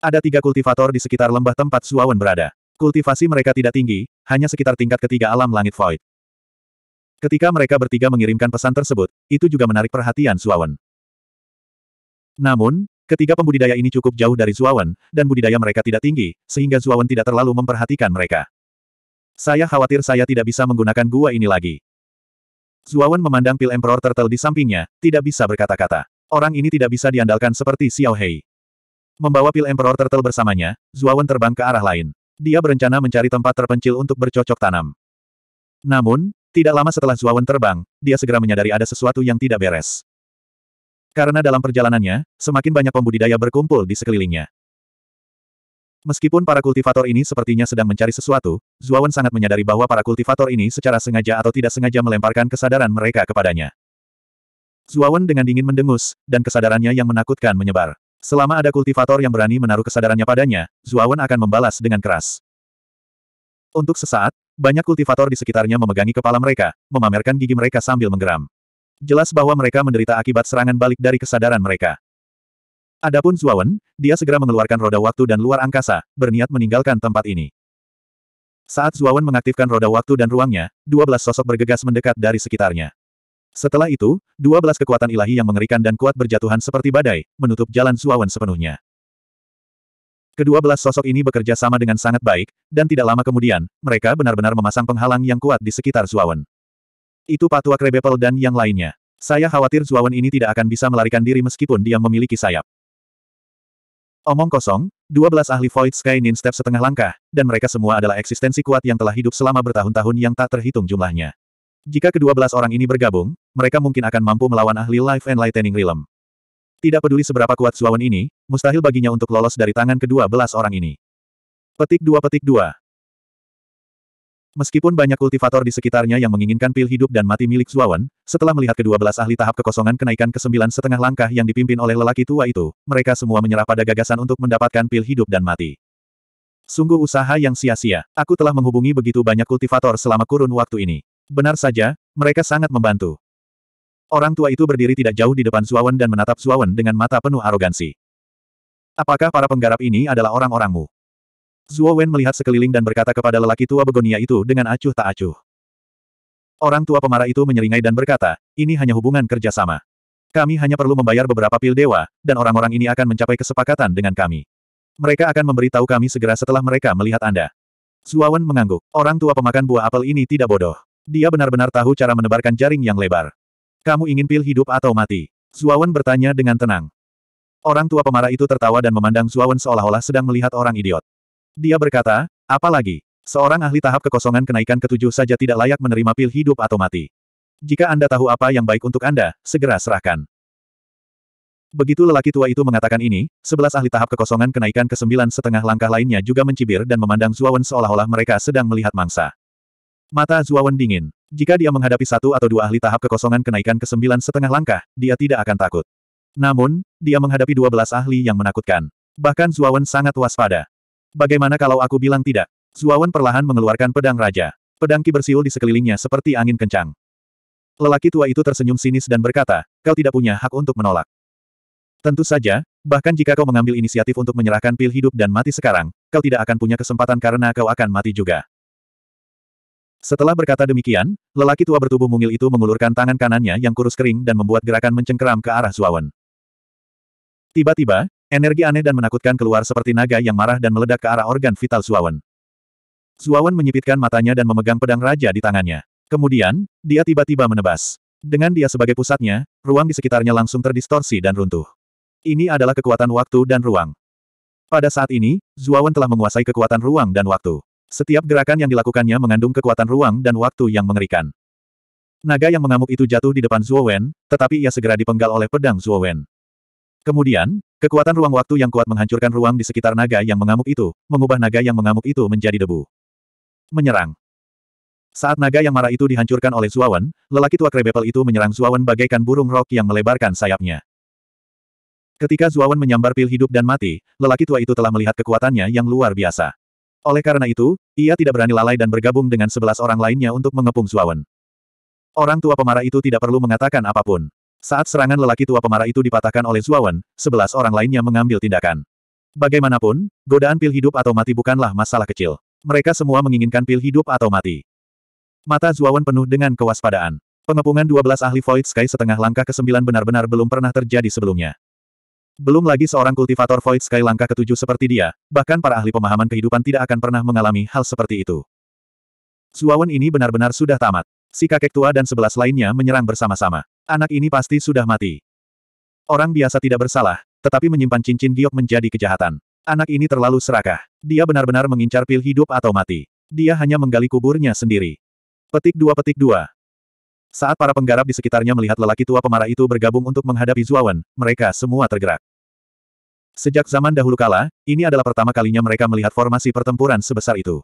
Ada tiga kultivator di sekitar lembah tempat Suawan berada. Kultivasi mereka tidak tinggi, hanya sekitar tingkat ketiga alam langit void. Ketika mereka bertiga mengirimkan pesan tersebut, itu juga menarik perhatian Suawan. Namun, ketiga pembudidaya ini cukup jauh dari Suawan, dan budidaya mereka tidak tinggi, sehingga Suawan tidak terlalu memperhatikan mereka. Saya khawatir saya tidak bisa menggunakan gua ini lagi. Zuawan memandang pil Emperor Turtle di sampingnya, tidak bisa berkata-kata. Orang ini tidak bisa diandalkan seperti Xiao Hei. Membawa pil Emperor Turtle bersamanya, Zuawan terbang ke arah lain. Dia berencana mencari tempat terpencil untuk bercocok tanam. Namun, tidak lama setelah Zuawan terbang, dia segera menyadari ada sesuatu yang tidak beres. Karena dalam perjalanannya, semakin banyak pembudidaya berkumpul di sekelilingnya. Meskipun para kultivator ini sepertinya sedang mencari sesuatu, Zuawan sangat menyadari bahwa para kultivator ini secara sengaja atau tidak sengaja melemparkan kesadaran mereka kepadanya. Zuawan dengan dingin mendengus, dan kesadarannya yang menakutkan menyebar. Selama ada kultivator yang berani menaruh kesadarannya padanya, Zuawan akan membalas dengan keras. Untuk sesaat, banyak kultivator di sekitarnya memegangi kepala mereka, memamerkan gigi mereka sambil menggeram. Jelas bahwa mereka menderita akibat serangan balik dari kesadaran mereka. Adapun Zuawan, dia segera mengeluarkan roda waktu dan luar angkasa, berniat meninggalkan tempat ini. Saat Zuawan mengaktifkan roda waktu dan ruangnya, 12 sosok bergegas mendekat dari sekitarnya. Setelah itu, dua belas kekuatan ilahi yang mengerikan dan kuat berjatuhan seperti badai, menutup jalan Suawan sepenuhnya. Kedua belas sosok ini bekerja sama dengan sangat baik, dan tidak lama kemudian, mereka benar-benar memasang penghalang yang kuat di sekitar Suawan. Itu Patua Krebepel dan yang lainnya. Saya khawatir Zuawan ini tidak akan bisa melarikan diri meskipun dia memiliki sayap. Omong kosong, Dua belas ahli Void Sky Nin step setengah langkah, dan mereka semua adalah eksistensi kuat yang telah hidup selama bertahun-tahun yang tak terhitung jumlahnya. Jika kedua belas orang ini bergabung, mereka mungkin akan mampu melawan ahli Life and Lightning Realm. Tidak peduli seberapa kuat Suawan ini, mustahil baginya untuk lolos dari tangan kedua belas orang ini. Petik dua petik dua. Meskipun banyak kultivator di sekitarnya yang menginginkan pil hidup dan mati milik Zuawan, setelah melihat kedua belas ahli tahap kekosongan kenaikan ke sembilan setengah langkah yang dipimpin oleh lelaki tua itu, mereka semua menyerah pada gagasan untuk mendapatkan pil hidup dan mati. Sungguh usaha yang sia-sia. Aku telah menghubungi begitu banyak kultivator selama kurun waktu ini. Benar saja, mereka sangat membantu. Orang tua itu berdiri tidak jauh di depan Zuawan dan menatap Zuawan dengan mata penuh arogansi. Apakah para penggarap ini adalah orang-orangmu? Zuo melihat sekeliling dan berkata kepada lelaki tua begonia itu dengan acuh tak acuh. Orang tua pemarah itu menyeringai dan berkata, ini hanya hubungan kerjasama. Kami hanya perlu membayar beberapa pil dewa, dan orang-orang ini akan mencapai kesepakatan dengan kami. Mereka akan memberitahu kami segera setelah mereka melihat Anda. Suawan mengangguk. Orang tua pemakan buah apel ini tidak bodoh. Dia benar-benar tahu cara menebarkan jaring yang lebar. Kamu ingin pil hidup atau mati? Suawan bertanya dengan tenang. Orang tua pemarah itu tertawa dan memandang Suawan seolah-olah sedang melihat orang idiot. Dia berkata, apalagi, seorang ahli tahap kekosongan kenaikan ketujuh saja tidak layak menerima pil hidup atau mati. Jika Anda tahu apa yang baik untuk Anda, segera serahkan. Begitu lelaki tua itu mengatakan ini, sebelas ahli tahap kekosongan kenaikan ke sembilan setengah langkah lainnya juga mencibir dan memandang Zuawan seolah-olah mereka sedang melihat mangsa. Mata Zuawan dingin. Jika dia menghadapi satu atau dua ahli tahap kekosongan kenaikan ke sembilan setengah langkah, dia tidak akan takut. Namun, dia menghadapi dua belas ahli yang menakutkan. Bahkan Zuawan sangat waspada. Bagaimana kalau aku bilang tidak? Zuawan perlahan mengeluarkan pedang raja. Pedang ki bersiul di sekelilingnya seperti angin kencang. Lelaki tua itu tersenyum sinis dan berkata, kau tidak punya hak untuk menolak. Tentu saja, bahkan jika kau mengambil inisiatif untuk menyerahkan pil hidup dan mati sekarang, kau tidak akan punya kesempatan karena kau akan mati juga. Setelah berkata demikian, lelaki tua bertubuh mungil itu mengulurkan tangan kanannya yang kurus kering dan membuat gerakan mencengkeram ke arah Zuawan. Tiba-tiba, energi aneh dan menakutkan keluar seperti naga yang marah dan meledak ke arah organ vital Zuawan. Zuawan menyipitkan matanya dan memegang pedang raja di tangannya. Kemudian, dia tiba-tiba menebas. Dengan dia sebagai pusatnya, ruang di sekitarnya langsung terdistorsi dan runtuh. Ini adalah kekuatan waktu dan ruang. Pada saat ini, Zuawan telah menguasai kekuatan ruang dan waktu. Setiap gerakan yang dilakukannya mengandung kekuatan ruang dan waktu yang mengerikan. Naga yang mengamuk itu jatuh di depan Zuowen, tetapi ia segera dipenggal oleh pedang Zuowen. Kemudian, kekuatan ruang waktu yang kuat menghancurkan ruang di sekitar naga yang mengamuk itu, mengubah naga yang mengamuk itu menjadi debu. Menyerang. Saat naga yang marah itu dihancurkan oleh Zuowen, lelaki tua Krebepel itu menyerang Zuowen bagaikan burung rok yang melebarkan sayapnya. Ketika Zuawan menyambar pil hidup dan mati, lelaki tua itu telah melihat kekuatannya yang luar biasa. Oleh karena itu, ia tidak berani lalai dan bergabung dengan sebelas orang lainnya untuk mengepung Zuawan. Orang tua pemarah itu tidak perlu mengatakan apapun. Saat serangan lelaki tua pemarah itu dipatahkan oleh Zuawan, sebelas orang lainnya mengambil tindakan. Bagaimanapun, godaan pil hidup atau mati bukanlah masalah kecil. Mereka semua menginginkan pil hidup atau mati. Mata Zuawan penuh dengan kewaspadaan. Pengepungan 12 ahli Void Sky setengah langkah ke-9 benar-benar belum pernah terjadi sebelumnya. Belum lagi seorang kultivator Void Sky langkah ketujuh seperti dia, bahkan para ahli pemahaman kehidupan tidak akan pernah mengalami hal seperti itu. Suawan ini benar-benar sudah tamat. Si kakek tua dan sebelas lainnya menyerang bersama-sama. Anak ini pasti sudah mati. Orang biasa tidak bersalah, tetapi menyimpan cincin giok menjadi kejahatan. Anak ini terlalu serakah. Dia benar-benar mengincar pil hidup atau mati. Dia hanya menggali kuburnya sendiri. Petik dua petik dua. Saat para penggarap di sekitarnya melihat lelaki tua pemarah itu bergabung untuk menghadapi Zuawan, mereka semua tergerak. Sejak zaman dahulu kala, ini adalah pertama kalinya mereka melihat formasi pertempuran sebesar itu.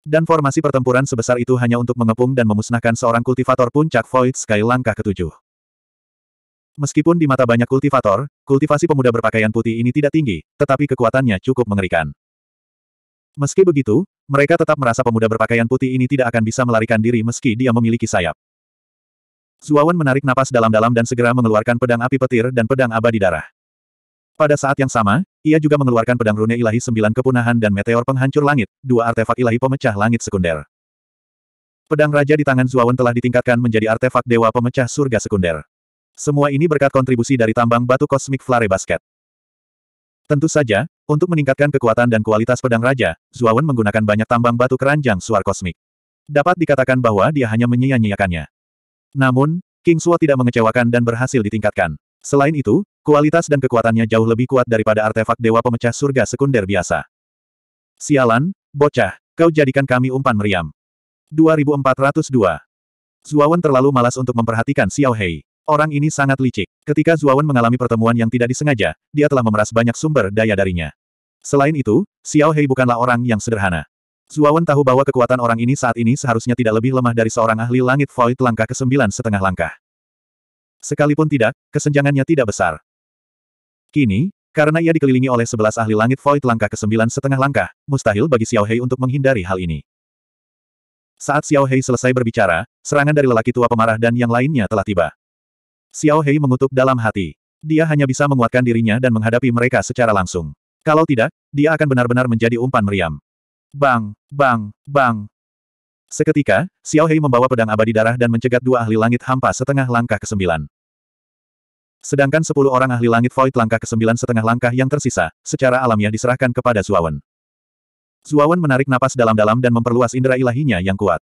Dan formasi pertempuran sebesar itu hanya untuk mengepung dan memusnahkan seorang kultivator puncak Void Sky langkah ketujuh. Meskipun di mata banyak kultivator, kultivasi pemuda berpakaian putih ini tidak tinggi, tetapi kekuatannya cukup mengerikan. Meski begitu, mereka tetap merasa pemuda berpakaian putih ini tidak akan bisa melarikan diri meski dia memiliki sayap. Zuawan menarik napas dalam-dalam dan segera mengeluarkan pedang api petir dan pedang abadi darah. Pada saat yang sama, ia juga mengeluarkan pedang rune ilahi sembilan kepunahan dan meteor penghancur langit, dua artefak ilahi pemecah langit sekunder. Pedang raja di tangan Zuawan telah ditingkatkan menjadi artefak dewa pemecah surga sekunder. Semua ini berkat kontribusi dari tambang batu kosmik Flare Basket. Tentu saja, untuk meningkatkan kekuatan dan kualitas pedang raja, Zuawan menggunakan banyak tambang batu keranjang suar kosmik. Dapat dikatakan bahwa dia hanya menyia-nyiakannya. Namun, King Suo tidak mengecewakan dan berhasil ditingkatkan. Selain itu, kualitas dan kekuatannya jauh lebih kuat daripada artefak dewa pemecah surga sekunder biasa. Sialan, bocah, kau jadikan kami umpan meriam. 2402. Zuawan terlalu malas untuk memperhatikan Xiao Hei. Orang ini sangat licik. Ketika Zuawan mengalami pertemuan yang tidak disengaja, dia telah memeras banyak sumber daya darinya. Selain itu, Xiao Hei bukanlah orang yang sederhana. Zuawan tahu bahwa kekuatan orang ini saat ini seharusnya tidak lebih lemah dari seorang ahli langit Void langkah ke sembilan setengah langkah. Sekalipun tidak, kesenjangannya tidak besar. Kini, karena ia dikelilingi oleh sebelas ahli langit void langkah ke sembilan setengah langkah, mustahil bagi Xiao Hei untuk menghindari hal ini. Saat Xiao Hei selesai berbicara, serangan dari lelaki tua pemarah dan yang lainnya telah tiba. Xiao Hei mengutuk dalam hati. Dia hanya bisa menguatkan dirinya dan menghadapi mereka secara langsung. Kalau tidak, dia akan benar-benar menjadi umpan meriam. Bang, bang, bang, Seketika, Xiao Hei membawa pedang abadi darah dan mencegat dua ahli langit hampa setengah langkah ke sembilan. Sedangkan sepuluh orang ahli langit void langkah ke sembilan setengah langkah yang tersisa, secara alamiah diserahkan kepada Zuawan. Zuawan menarik napas dalam-dalam dan memperluas indera ilahinya yang kuat.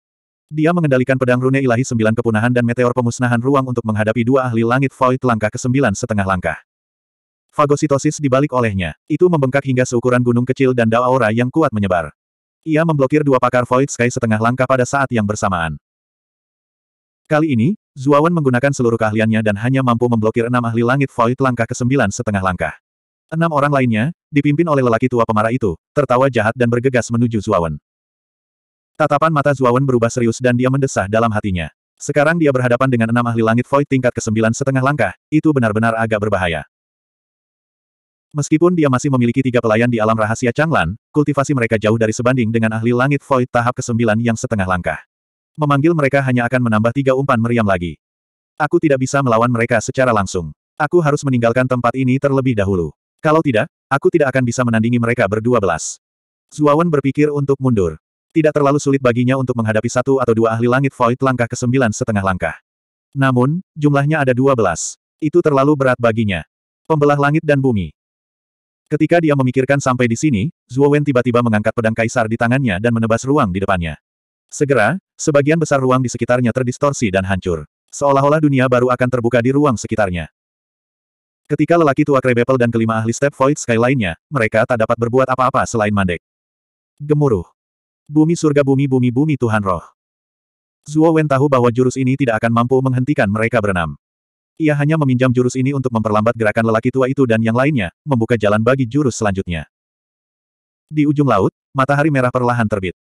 Dia mengendalikan pedang rune ilahi sembilan kepunahan dan meteor pemusnahan ruang untuk menghadapi dua ahli langit void langkah ke sembilan setengah langkah. Fagositosis dibalik olehnya. Itu membengkak hingga seukuran gunung kecil dan dao aura yang kuat menyebar. Ia memblokir dua pakar Void Sky setengah langkah pada saat yang bersamaan. Kali ini, Zuawan menggunakan seluruh keahliannya dan hanya mampu memblokir enam ahli langit Void langkah ke-9 setengah langkah. Enam orang lainnya, dipimpin oleh lelaki tua pemarah itu, tertawa jahat dan bergegas menuju Zuawan. Tatapan mata Zuawan berubah serius dan dia mendesah dalam hatinya. Sekarang dia berhadapan dengan enam ahli langit Void tingkat ke-9 setengah langkah, itu benar-benar agak berbahaya. Meskipun dia masih memiliki tiga pelayan di alam rahasia Changlan, kultivasi mereka jauh dari sebanding dengan ahli langit void tahap ke-9 yang setengah langkah. Memanggil mereka hanya akan menambah tiga umpan meriam lagi. Aku tidak bisa melawan mereka secara langsung. Aku harus meninggalkan tempat ini terlebih dahulu. Kalau tidak, aku tidak akan bisa menandingi mereka berdua belas. Zuawan berpikir untuk mundur. Tidak terlalu sulit baginya untuk menghadapi satu atau dua ahli langit void langkah ke 9 setengah langkah. Namun, jumlahnya ada dua belas. Itu terlalu berat baginya. Pembelah langit dan bumi. Ketika dia memikirkan sampai di sini, Zhuo Wen tiba-tiba mengangkat pedang kaisar di tangannya dan menebas ruang di depannya. Segera, sebagian besar ruang di sekitarnya terdistorsi dan hancur. Seolah-olah dunia baru akan terbuka di ruang sekitarnya. Ketika lelaki tua Krebepel dan kelima ahli Step Void Sky lainnya, mereka tak dapat berbuat apa-apa selain mandek. Gemuruh. Bumi surga bumi bumi bumi Tuhan roh. Zhuo Wen tahu bahwa jurus ini tidak akan mampu menghentikan mereka berenam. Ia hanya meminjam jurus ini untuk memperlambat gerakan lelaki tua itu dan yang lainnya, membuka jalan bagi jurus selanjutnya. Di ujung laut, matahari merah perlahan terbit.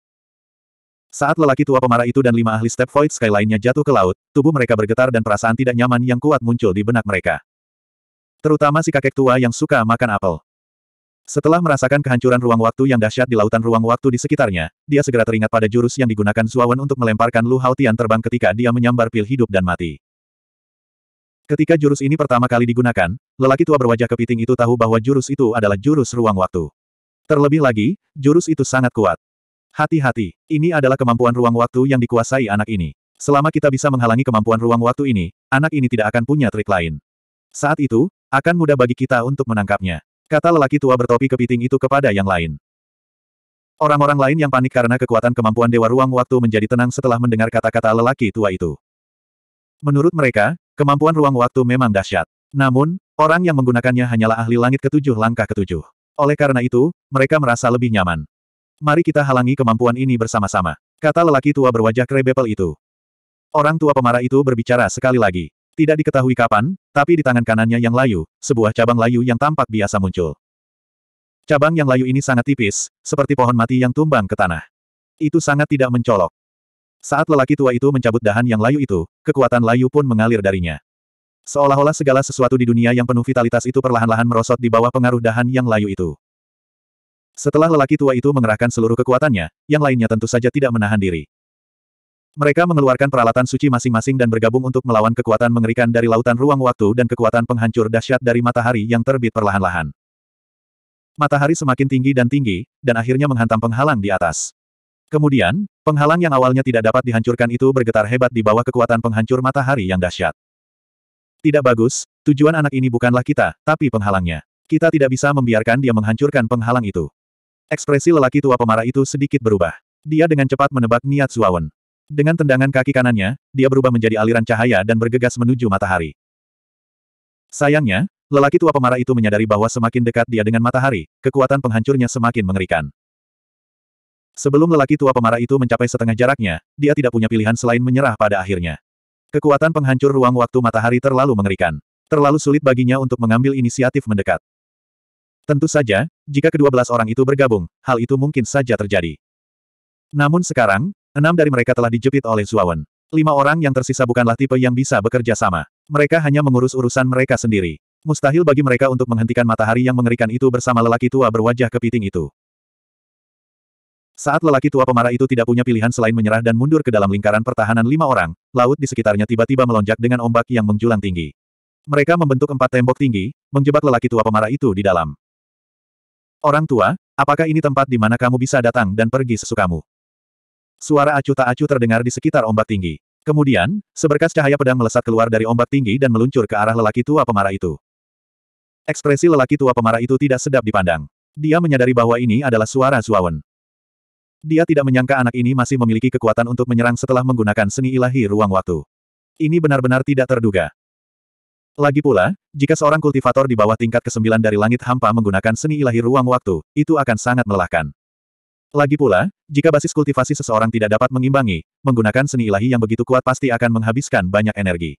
Saat lelaki tua pemarah itu dan lima ahli step void sky lainnya jatuh ke laut, tubuh mereka bergetar dan perasaan tidak nyaman yang kuat muncul di benak mereka. Terutama si kakek tua yang suka makan apel. Setelah merasakan kehancuran ruang waktu yang dahsyat di lautan ruang waktu di sekitarnya, dia segera teringat pada jurus yang digunakan Zuawan untuk melemparkan Lu Tian terbang ketika dia menyambar pil hidup dan mati. Ketika jurus ini pertama kali digunakan, lelaki tua berwajah kepiting itu tahu bahwa jurus itu adalah jurus ruang waktu. Terlebih lagi, jurus itu sangat kuat. Hati-hati, ini adalah kemampuan ruang waktu yang dikuasai anak ini. Selama kita bisa menghalangi kemampuan ruang waktu ini, anak ini tidak akan punya trik lain. Saat itu, akan mudah bagi kita untuk menangkapnya. Kata lelaki tua bertopi kepiting itu kepada yang lain. Orang-orang lain yang panik karena kekuatan kemampuan Dewa Ruang Waktu menjadi tenang setelah mendengar kata-kata lelaki tua itu. Menurut mereka, Kemampuan ruang waktu memang dahsyat. Namun, orang yang menggunakannya hanyalah ahli langit ketujuh langkah ketujuh. Oleh karena itu, mereka merasa lebih nyaman. Mari kita halangi kemampuan ini bersama-sama, kata lelaki tua berwajah krebepel itu. Orang tua pemarah itu berbicara sekali lagi. Tidak diketahui kapan, tapi di tangan kanannya yang layu, sebuah cabang layu yang tampak biasa muncul. Cabang yang layu ini sangat tipis, seperti pohon mati yang tumbang ke tanah. Itu sangat tidak mencolok. Saat lelaki tua itu mencabut dahan yang layu itu, kekuatan layu pun mengalir darinya. Seolah-olah segala sesuatu di dunia yang penuh vitalitas itu perlahan-lahan merosot di bawah pengaruh dahan yang layu itu. Setelah lelaki tua itu mengerahkan seluruh kekuatannya, yang lainnya tentu saja tidak menahan diri. Mereka mengeluarkan peralatan suci masing-masing dan bergabung untuk melawan kekuatan mengerikan dari lautan ruang waktu dan kekuatan penghancur dahsyat dari matahari yang terbit perlahan-lahan. Matahari semakin tinggi dan tinggi, dan akhirnya menghantam penghalang di atas. Kemudian, penghalang yang awalnya tidak dapat dihancurkan itu bergetar hebat di bawah kekuatan penghancur matahari yang dahsyat. Tidak bagus, tujuan anak ini bukanlah kita, tapi penghalangnya. Kita tidak bisa membiarkan dia menghancurkan penghalang itu. Ekspresi lelaki tua pemarah itu sedikit berubah. Dia dengan cepat menebak niat Zuawan. Dengan tendangan kaki kanannya, dia berubah menjadi aliran cahaya dan bergegas menuju matahari. Sayangnya, lelaki tua pemarah itu menyadari bahwa semakin dekat dia dengan matahari, kekuatan penghancurnya semakin mengerikan. Sebelum lelaki tua pemarah itu mencapai setengah jaraknya, dia tidak punya pilihan selain menyerah pada akhirnya. Kekuatan penghancur ruang waktu matahari terlalu mengerikan. Terlalu sulit baginya untuk mengambil inisiatif mendekat. Tentu saja, jika kedua belas orang itu bergabung, hal itu mungkin saja terjadi. Namun sekarang, enam dari mereka telah dijepit oleh Zuawan. Lima orang yang tersisa bukanlah tipe yang bisa bekerja sama. Mereka hanya mengurus urusan mereka sendiri. Mustahil bagi mereka untuk menghentikan matahari yang mengerikan itu bersama lelaki tua berwajah kepiting itu. Saat lelaki tua pemarah itu tidak punya pilihan selain menyerah dan mundur ke dalam lingkaran pertahanan lima orang, laut di sekitarnya tiba-tiba melonjak dengan ombak yang menjulang tinggi. Mereka membentuk empat tembok tinggi, menjebak lelaki tua pemarah itu di dalam. Orang tua, apakah ini tempat di mana kamu bisa datang dan pergi sesukamu? Suara acuh tak acuh terdengar di sekitar ombak tinggi. Kemudian, seberkas cahaya pedang melesat keluar dari ombak tinggi dan meluncur ke arah lelaki tua pemarah itu. Ekspresi lelaki tua pemarah itu tidak sedap dipandang. Dia menyadari bahwa ini adalah suara Zuawan. Dia tidak menyangka anak ini masih memiliki kekuatan untuk menyerang setelah menggunakan seni ilahi ruang waktu. Ini benar-benar tidak terduga. Lagi pula, jika seorang kultivator di bawah tingkat ke-9 dari langit hampa menggunakan seni ilahi ruang waktu, itu akan sangat melelahkan. Lagi pula, jika basis kultivasi seseorang tidak dapat mengimbangi, menggunakan seni ilahi yang begitu kuat pasti akan menghabiskan banyak energi.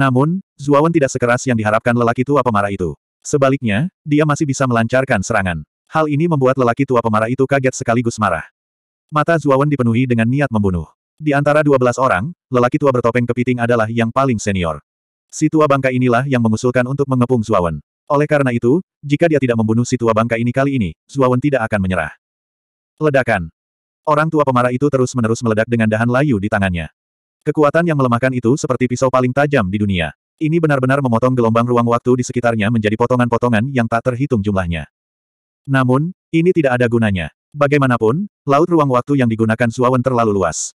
Namun, Zuawan tidak sekeras yang diharapkan lelaki tua pemarah itu. Sebaliknya, dia masih bisa melancarkan serangan. Hal ini membuat lelaki tua pemarah itu kaget sekaligus marah. Mata Zuawan dipenuhi dengan niat membunuh. Di antara dua belas orang, lelaki tua bertopeng kepiting adalah yang paling senior. Si tua bangka inilah yang mengusulkan untuk mengepung Zuawan. Oleh karena itu, jika dia tidak membunuh si tua bangka ini kali ini, Zuawan tidak akan menyerah. Ledakan. Orang tua pemarah itu terus-menerus meledak dengan dahan layu di tangannya. Kekuatan yang melemahkan itu seperti pisau paling tajam di dunia. Ini benar-benar memotong gelombang ruang waktu di sekitarnya menjadi potongan-potongan yang tak terhitung jumlahnya. Namun, ini tidak ada gunanya. Bagaimanapun, laut ruang waktu yang digunakan Suawan terlalu luas.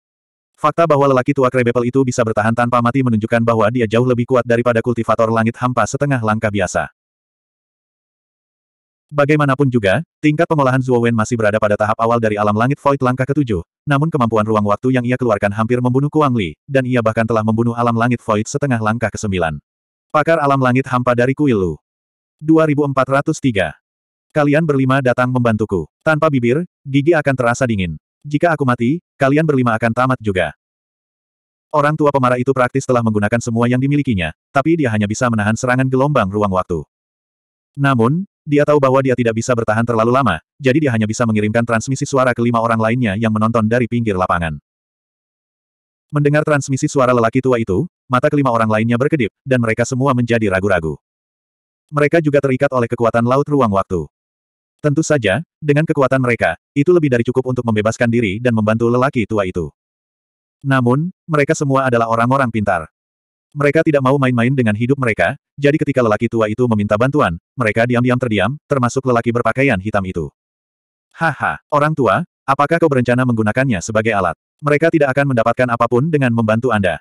Fakta bahwa lelaki tua Krebepel itu bisa bertahan tanpa mati menunjukkan bahwa dia jauh lebih kuat daripada kultivator langit hampa setengah langkah biasa. Bagaimanapun juga, tingkat pengolahan Zuowen masih berada pada tahap awal dari alam langit void langkah ketujuh, namun kemampuan ruang waktu yang ia keluarkan hampir membunuh Kuang Li, dan ia bahkan telah membunuh alam langit void setengah langkah kesembilan. Pakar alam langit hampa dari Kuilu. 2403 Kalian berlima datang membantuku. Tanpa bibir, gigi akan terasa dingin. Jika aku mati, kalian berlima akan tamat juga. Orang tua pemarah itu praktis telah menggunakan semua yang dimilikinya, tapi dia hanya bisa menahan serangan gelombang ruang waktu. Namun, dia tahu bahwa dia tidak bisa bertahan terlalu lama, jadi dia hanya bisa mengirimkan transmisi suara ke lima orang lainnya yang menonton dari pinggir lapangan. Mendengar transmisi suara lelaki tua itu, mata kelima orang lainnya berkedip, dan mereka semua menjadi ragu-ragu. Mereka juga terikat oleh kekuatan laut ruang waktu. Tentu saja, dengan kekuatan mereka, itu lebih dari cukup untuk membebaskan diri dan membantu lelaki tua itu. Namun, mereka semua adalah orang-orang pintar. Mereka tidak mau main-main dengan hidup mereka, jadi ketika lelaki tua itu meminta bantuan, mereka diam-diam terdiam, termasuk lelaki berpakaian hitam itu. Haha, orang tua, apakah kau berencana menggunakannya sebagai alat? Mereka tidak akan mendapatkan apapun dengan membantu Anda.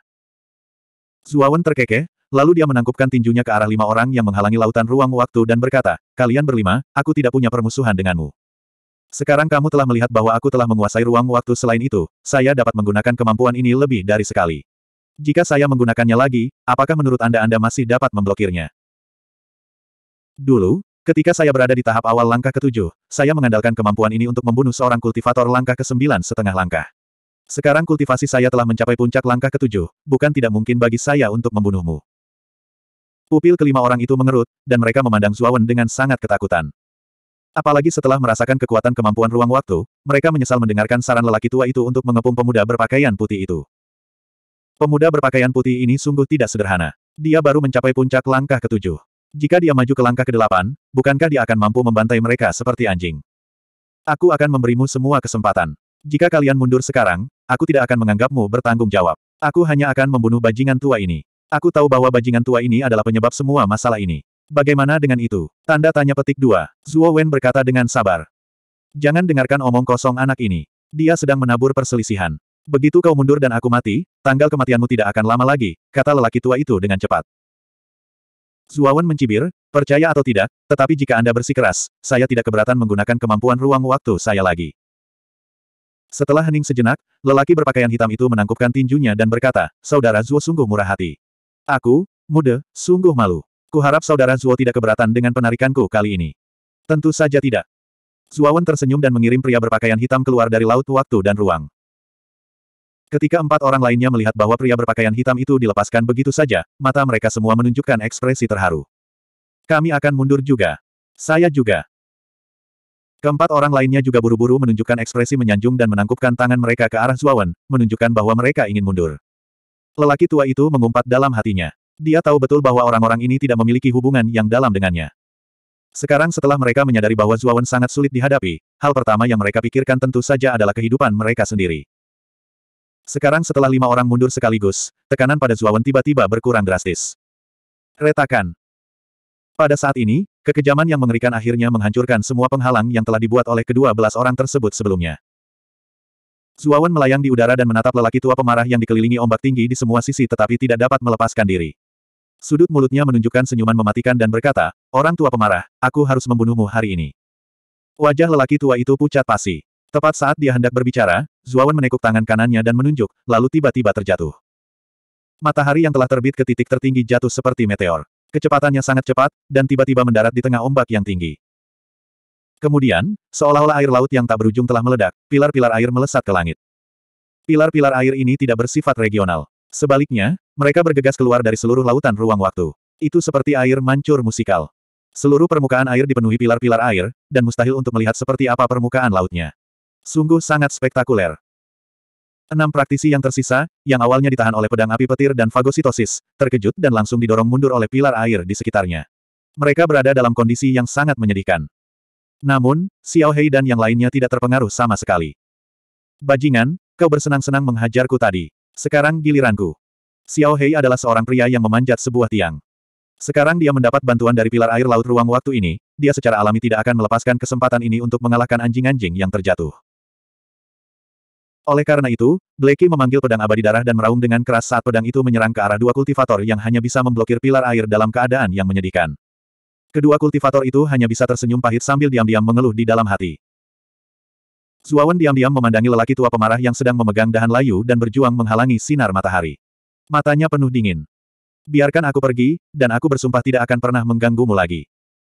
Zuawan terkekeh, Lalu dia menangkupkan tinjunya ke arah lima orang yang menghalangi lautan ruang waktu dan berkata, Kalian berlima, aku tidak punya permusuhan denganmu. Sekarang kamu telah melihat bahwa aku telah menguasai ruang waktu selain itu, saya dapat menggunakan kemampuan ini lebih dari sekali. Jika saya menggunakannya lagi, apakah menurut Anda Anda masih dapat memblokirnya? Dulu, Ketika saya berada di tahap awal langkah ketujuh, saya mengandalkan kemampuan ini untuk membunuh seorang kultivator langkah ke-9 setengah langkah. Sekarang kultivasi saya telah mencapai puncak langkah ketujuh, bukan tidak mungkin bagi saya untuk membunuhmu. Pupil kelima orang itu mengerut, dan mereka memandang Zuawan dengan sangat ketakutan. Apalagi setelah merasakan kekuatan kemampuan ruang waktu, mereka menyesal mendengarkan saran lelaki tua itu untuk mengepung pemuda berpakaian putih itu. Pemuda berpakaian putih ini sungguh tidak sederhana. Dia baru mencapai puncak langkah ketujuh. Jika dia maju ke langkah kedelapan, bukankah dia akan mampu membantai mereka seperti anjing? Aku akan memberimu semua kesempatan. Jika kalian mundur sekarang, aku tidak akan menganggapmu bertanggung jawab. Aku hanya akan membunuh bajingan tua ini. Aku tahu bahwa bajingan tua ini adalah penyebab semua masalah ini. Bagaimana dengan itu? Tanda tanya petik dua. Zuo Wen berkata dengan sabar. Jangan dengarkan omong kosong anak ini. Dia sedang menabur perselisihan. Begitu kau mundur dan aku mati, tanggal kematianmu tidak akan lama lagi, kata lelaki tua itu dengan cepat. Zuo Wen mencibir, percaya atau tidak, tetapi jika Anda bersikeras, saya tidak keberatan menggunakan kemampuan ruang waktu saya lagi. Setelah hening sejenak, lelaki berpakaian hitam itu menangkupkan tinjunya dan berkata, Saudara Zuo sungguh murah hati. Aku, muda, sungguh malu. Kuharap saudara Zuo tidak keberatan dengan penarikanku kali ini. Tentu saja tidak. Zuawan tersenyum dan mengirim pria berpakaian hitam keluar dari laut waktu dan ruang. Ketika empat orang lainnya melihat bahwa pria berpakaian hitam itu dilepaskan begitu saja, mata mereka semua menunjukkan ekspresi terharu. Kami akan mundur juga. Saya juga. Keempat orang lainnya juga buru-buru menunjukkan ekspresi menyanjung dan menangkupkan tangan mereka ke arah Zuawan, menunjukkan bahwa mereka ingin mundur. Lelaki tua itu mengumpat dalam hatinya. Dia tahu betul bahwa orang-orang ini tidak memiliki hubungan yang dalam dengannya. Sekarang setelah mereka menyadari bahwa Zuawan sangat sulit dihadapi, hal pertama yang mereka pikirkan tentu saja adalah kehidupan mereka sendiri. Sekarang setelah lima orang mundur sekaligus, tekanan pada Zuawan tiba-tiba berkurang drastis. Retakan. Pada saat ini, kekejaman yang mengerikan akhirnya menghancurkan semua penghalang yang telah dibuat oleh kedua belas orang tersebut sebelumnya. Zuawan melayang di udara dan menatap lelaki tua pemarah yang dikelilingi ombak tinggi di semua sisi tetapi tidak dapat melepaskan diri. Sudut mulutnya menunjukkan senyuman mematikan dan berkata, Orang tua pemarah, aku harus membunuhmu hari ini. Wajah lelaki tua itu pucat pasi. Tepat saat dia hendak berbicara, Zuawan menekuk tangan kanannya dan menunjuk, lalu tiba-tiba terjatuh. Matahari yang telah terbit ke titik tertinggi jatuh seperti meteor. Kecepatannya sangat cepat, dan tiba-tiba mendarat di tengah ombak yang tinggi. Kemudian, seolah-olah air laut yang tak berujung telah meledak, pilar-pilar air melesat ke langit. Pilar-pilar air ini tidak bersifat regional. Sebaliknya, mereka bergegas keluar dari seluruh lautan ruang waktu. Itu seperti air mancur musikal. Seluruh permukaan air dipenuhi pilar-pilar air, dan mustahil untuk melihat seperti apa permukaan lautnya. Sungguh sangat spektakuler. Enam praktisi yang tersisa, yang awalnya ditahan oleh pedang api petir dan fagositosis, terkejut dan langsung didorong mundur oleh pilar air di sekitarnya. Mereka berada dalam kondisi yang sangat menyedihkan. Namun, Xiao Hei dan yang lainnya tidak terpengaruh sama sekali. Bajingan, kau bersenang-senang menghajarku tadi. Sekarang giliranku. Xiao Hei adalah seorang pria yang memanjat sebuah tiang. Sekarang dia mendapat bantuan dari pilar air laut ruang waktu ini, dia secara alami tidak akan melepaskan kesempatan ini untuk mengalahkan anjing-anjing yang terjatuh. Oleh karena itu, Blakey memanggil pedang abadi darah dan meraung dengan keras saat pedang itu menyerang ke arah dua kultivator yang hanya bisa memblokir pilar air dalam keadaan yang menyedihkan. Kedua kultivator itu hanya bisa tersenyum pahit sambil diam-diam mengeluh di dalam hati. Zuawan diam-diam memandangi lelaki tua pemarah yang sedang memegang dahan layu dan berjuang menghalangi sinar matahari. Matanya penuh dingin. Biarkan aku pergi, dan aku bersumpah tidak akan pernah mengganggumu lagi.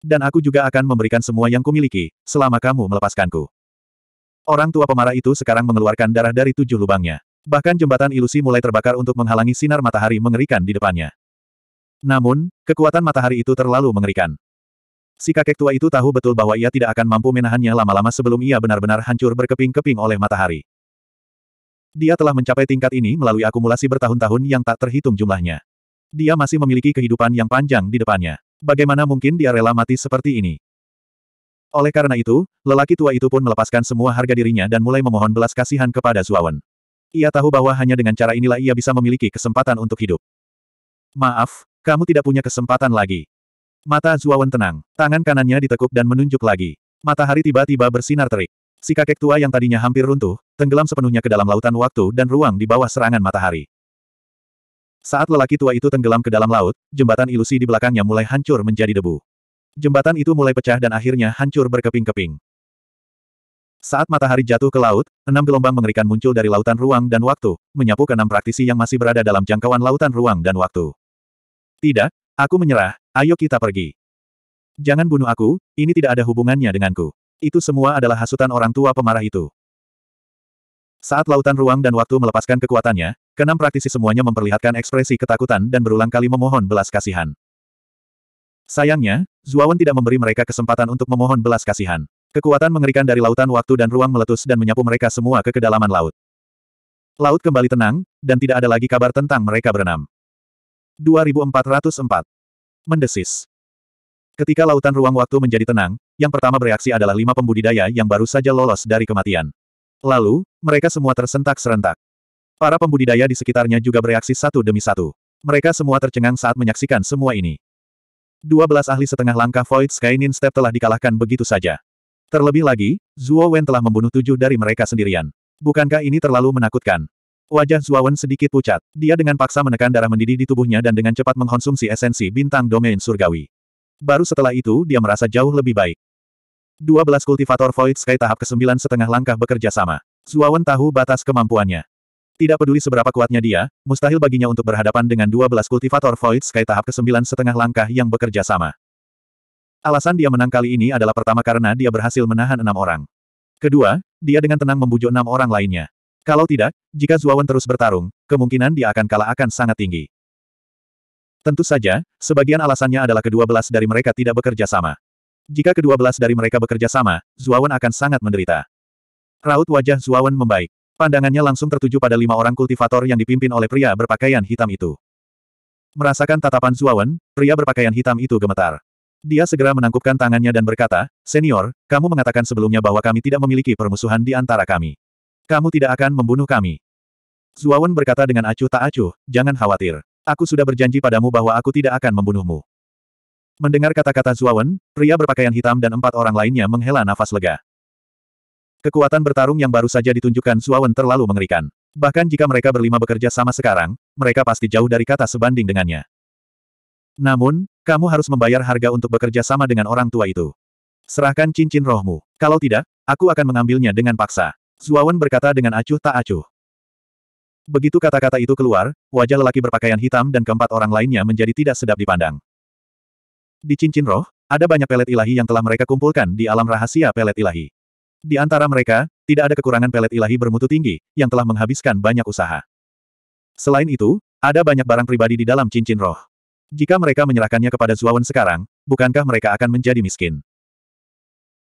Dan aku juga akan memberikan semua yang kumiliki, selama kamu melepaskanku. Orang tua pemarah itu sekarang mengeluarkan darah dari tujuh lubangnya. Bahkan jembatan ilusi mulai terbakar untuk menghalangi sinar matahari mengerikan di depannya. Namun, kekuatan matahari itu terlalu mengerikan. Si kakek tua itu tahu betul bahwa ia tidak akan mampu menahannya lama-lama sebelum ia benar-benar hancur berkeping-keping oleh matahari. Dia telah mencapai tingkat ini melalui akumulasi bertahun-tahun yang tak terhitung jumlahnya. Dia masih memiliki kehidupan yang panjang di depannya. Bagaimana mungkin dia rela mati seperti ini? Oleh karena itu, lelaki tua itu pun melepaskan semua harga dirinya dan mulai memohon belas kasihan kepada Zuawan. Ia tahu bahwa hanya dengan cara inilah ia bisa memiliki kesempatan untuk hidup. Maaf, kamu tidak punya kesempatan lagi. Mata Zuawan tenang, tangan kanannya ditekuk dan menunjuk lagi. Matahari tiba-tiba bersinar terik. Si kakek tua yang tadinya hampir runtuh, tenggelam sepenuhnya ke dalam lautan waktu dan ruang di bawah serangan matahari. Saat lelaki tua itu tenggelam ke dalam laut, jembatan ilusi di belakangnya mulai hancur menjadi debu. Jembatan itu mulai pecah dan akhirnya hancur berkeping-keping. Saat matahari jatuh ke laut, enam gelombang mengerikan muncul dari lautan ruang dan waktu, menyapu ke enam praktisi yang masih berada dalam jangkauan lautan ruang dan waktu. Tidak, aku menyerah, Ayo kita pergi. Jangan bunuh aku, ini tidak ada hubungannya denganku. Itu semua adalah hasutan orang tua pemarah itu. Saat lautan ruang dan waktu melepaskan kekuatannya, keenam praktisi semuanya memperlihatkan ekspresi ketakutan dan berulang kali memohon belas kasihan. Sayangnya, Zuawan tidak memberi mereka kesempatan untuk memohon belas kasihan. Kekuatan mengerikan dari lautan waktu dan ruang meletus dan menyapu mereka semua ke kedalaman laut. Laut kembali tenang, dan tidak ada lagi kabar tentang mereka berenam. 2404 Mendesis. Ketika lautan ruang waktu menjadi tenang, yang pertama bereaksi adalah lima pembudidaya yang baru saja lolos dari kematian. Lalu, mereka semua tersentak serentak. Para pembudidaya di sekitarnya juga bereaksi satu demi satu. Mereka semua tercengang saat menyaksikan semua ini. Dua belas ahli setengah langkah Void Sky Nin Step telah dikalahkan begitu saja. Terlebih lagi, Zuo Wen telah membunuh tujuh dari mereka sendirian. Bukankah ini terlalu menakutkan? Wajah Zuawan sedikit pucat. Dia dengan paksa menekan darah mendidih di tubuhnya dan dengan cepat mengkonsumsi esensi bintang domain surgawi. Baru setelah itu dia merasa jauh lebih baik. 12 kultivator Void Sky tahap ke-9 setengah langkah bekerja sama. Zuawan tahu batas kemampuannya. Tidak peduli seberapa kuatnya dia, mustahil baginya untuk berhadapan dengan 12 kultivator Void Sky tahap ke-9 setengah langkah yang bekerja sama. Alasan dia menang kali ini adalah pertama karena dia berhasil menahan enam orang. Kedua, dia dengan tenang membujuk enam orang lainnya. Kalau tidak, jika Zuawan terus bertarung, kemungkinan dia akan kalah akan sangat tinggi. Tentu saja, sebagian alasannya adalah kedua belas dari mereka tidak bekerja sama. Jika kedua belas dari mereka bekerja sama, Zuawan akan sangat menderita. Raut wajah Zuawan membaik. Pandangannya langsung tertuju pada lima orang kultivator yang dipimpin oleh pria berpakaian hitam itu. Merasakan tatapan Zuawan, pria berpakaian hitam itu gemetar. Dia segera menangkupkan tangannya dan berkata, Senior, kamu mengatakan sebelumnya bahwa kami tidak memiliki permusuhan di antara kami. Kamu tidak akan membunuh kami. Zuawan berkata dengan acuh tak acuh, jangan khawatir. Aku sudah berjanji padamu bahwa aku tidak akan membunuhmu. Mendengar kata-kata Zuawan, pria berpakaian hitam dan empat orang lainnya menghela nafas lega. Kekuatan bertarung yang baru saja ditunjukkan Zuawan terlalu mengerikan. Bahkan jika mereka berlima bekerja sama sekarang, mereka pasti jauh dari kata sebanding dengannya. Namun, kamu harus membayar harga untuk bekerja sama dengan orang tua itu. Serahkan cincin rohmu. Kalau tidak, aku akan mengambilnya dengan paksa. Zuawan berkata dengan acuh tak acuh. Begitu kata-kata itu keluar, wajah lelaki berpakaian hitam dan keempat orang lainnya menjadi tidak sedap dipandang. Di cincin roh, ada banyak pelet ilahi yang telah mereka kumpulkan di alam rahasia pelet ilahi. Di antara mereka, tidak ada kekurangan pelet ilahi bermutu tinggi, yang telah menghabiskan banyak usaha. Selain itu, ada banyak barang pribadi di dalam cincin roh. Jika mereka menyerahkannya kepada Zuawan sekarang, bukankah mereka akan menjadi miskin?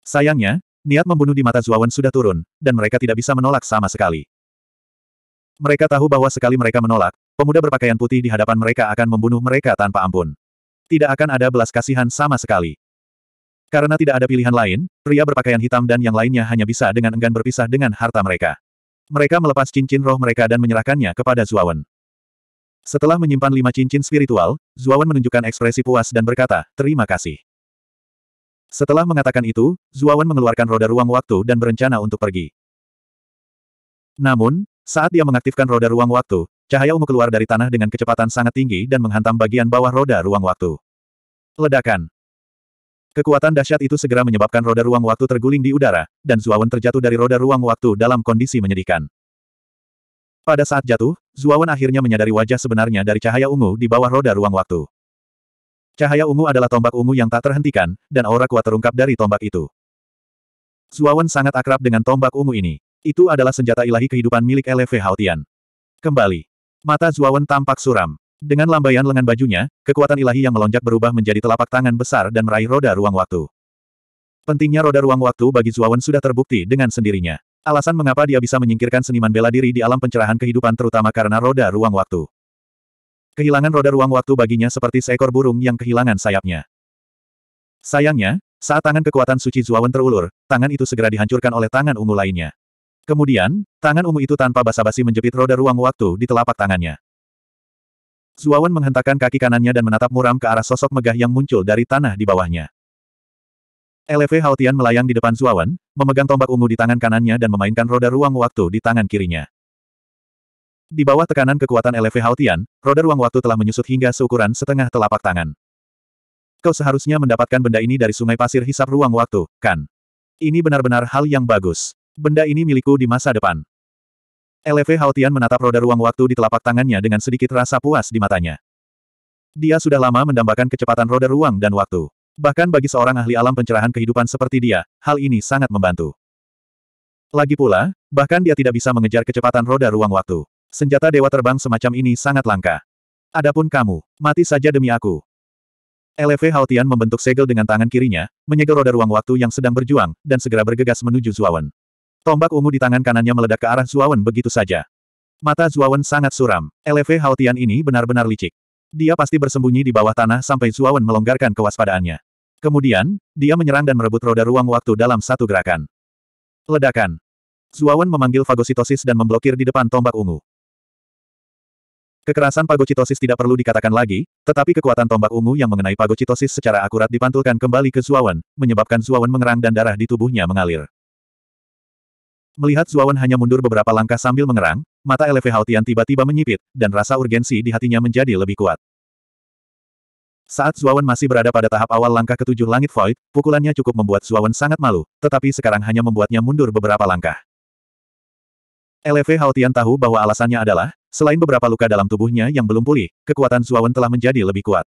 Sayangnya, niat membunuh di mata Zuawan sudah turun, dan mereka tidak bisa menolak sama sekali. Mereka tahu bahwa sekali mereka menolak, pemuda berpakaian putih di hadapan mereka akan membunuh mereka tanpa ampun. Tidak akan ada belas kasihan sama sekali. Karena tidak ada pilihan lain, pria berpakaian hitam dan yang lainnya hanya bisa dengan enggan berpisah dengan harta mereka. Mereka melepas cincin roh mereka dan menyerahkannya kepada Zuawan. Setelah menyimpan lima cincin spiritual, Zuawan menunjukkan ekspresi puas dan berkata, terima kasih. Setelah mengatakan itu, Zuawan mengeluarkan roda ruang waktu dan berencana untuk pergi. Namun, saat dia mengaktifkan roda ruang waktu, cahaya ungu keluar dari tanah dengan kecepatan sangat tinggi dan menghantam bagian bawah roda ruang waktu. Ledakan. Kekuatan dahsyat itu segera menyebabkan roda ruang waktu terguling di udara, dan Zuawan terjatuh dari roda ruang waktu dalam kondisi menyedihkan. Pada saat jatuh, Zuawan akhirnya menyadari wajah sebenarnya dari cahaya ungu di bawah roda ruang waktu. Cahaya ungu adalah tombak ungu yang tak terhentikan, dan aura kuat terungkap dari tombak itu. Zuawan sangat akrab dengan tombak ungu ini. Itu adalah senjata ilahi kehidupan milik LV Haotian. Kembali. Mata Zuawan tampak suram. Dengan lambaian lengan bajunya, kekuatan ilahi yang melonjak berubah menjadi telapak tangan besar dan meraih roda ruang waktu. Pentingnya roda ruang waktu bagi Zuawan sudah terbukti dengan sendirinya. Alasan mengapa dia bisa menyingkirkan seniman bela diri di alam pencerahan kehidupan terutama karena roda ruang waktu. Kehilangan roda ruang waktu baginya seperti seekor burung yang kehilangan sayapnya. Sayangnya, saat tangan kekuatan suci Zuawan terulur, tangan itu segera dihancurkan oleh tangan ungu lainnya. Kemudian, tangan ungu itu tanpa basa-basi menjepit roda ruang waktu di telapak tangannya. Zuawan menghentakkan kaki kanannya dan menatap muram ke arah sosok megah yang muncul dari tanah di bawahnya. LV Haotian melayang di depan Zuawan, memegang tombak ungu di tangan kanannya dan memainkan roda ruang waktu di tangan kirinya. Di bawah tekanan kekuatan LV Haotian, roda ruang waktu telah menyusut hingga seukuran setengah telapak tangan. Kau seharusnya mendapatkan benda ini dari sungai pasir hisap ruang waktu, kan? Ini benar-benar hal yang bagus. Benda ini milikku di masa depan. LV Haotian menatap roda ruang waktu di telapak tangannya dengan sedikit rasa puas di matanya. Dia sudah lama mendambakan kecepatan roda ruang dan waktu. Bahkan bagi seorang ahli alam pencerahan kehidupan seperti dia, hal ini sangat membantu. Lagi pula, bahkan dia tidak bisa mengejar kecepatan roda ruang waktu. Senjata dewa terbang semacam ini sangat langka. Adapun kamu, mati saja demi aku. LV Haotian membentuk segel dengan tangan kirinya, menyegel roda ruang waktu yang sedang berjuang, dan segera bergegas menuju Zuawan. Tombak ungu di tangan kanannya meledak ke arah Zuawan begitu saja. Mata Zuawan sangat suram. LV Haotian ini benar-benar licik. Dia pasti bersembunyi di bawah tanah sampai Zuawan melonggarkan kewaspadaannya. Kemudian, dia menyerang dan merebut roda ruang waktu dalam satu gerakan. Ledakan. Zuawan memanggil fagositosis dan memblokir di depan tombak ungu. Kekerasan pagocitosis tidak perlu dikatakan lagi, tetapi kekuatan tombak ungu yang mengenai pagocitosis secara akurat dipantulkan kembali ke Zuawan, menyebabkan Zuawan mengerang dan darah di tubuhnya mengalir. Melihat Zuawan hanya mundur beberapa langkah sambil mengerang, mata LV Haotian tiba-tiba menyipit, dan rasa urgensi di hatinya menjadi lebih kuat. Saat Zuawan masih berada pada tahap awal langkah ketujuh langit void, pukulannya cukup membuat Zuawan sangat malu, tetapi sekarang hanya membuatnya mundur beberapa langkah. LV Haotian tahu bahwa alasannya adalah, Selain beberapa luka dalam tubuhnya yang belum pulih, kekuatan Zuawan telah menjadi lebih kuat.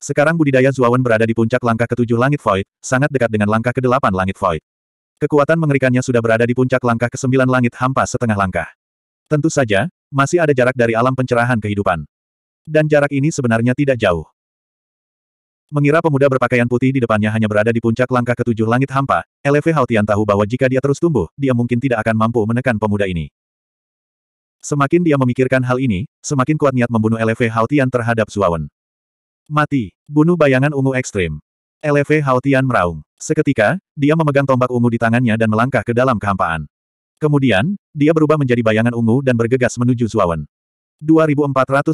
Sekarang budidaya Zuawan berada di puncak langkah ketujuh langit void, sangat dekat dengan langkah kedelapan langit void. Kekuatan mengerikannya sudah berada di puncak langkah kesembilan langit hampa setengah langkah. Tentu saja, masih ada jarak dari alam pencerahan kehidupan. Dan jarak ini sebenarnya tidak jauh. Mengira pemuda berpakaian putih di depannya hanya berada di puncak langkah ketujuh langit hampa, LV Hautian tahu bahwa jika dia terus tumbuh, dia mungkin tidak akan mampu menekan pemuda ini. Semakin dia memikirkan hal ini, semakin kuat niat membunuh LV Haotian terhadap Zuawan. Mati. Bunuh bayangan ungu ekstrim. LV Haotian meraung. Seketika, dia memegang tombak ungu di tangannya dan melangkah ke dalam kehampaan. Kemudian, dia berubah menjadi bayangan ungu dan bergegas menuju Zuawan. 2405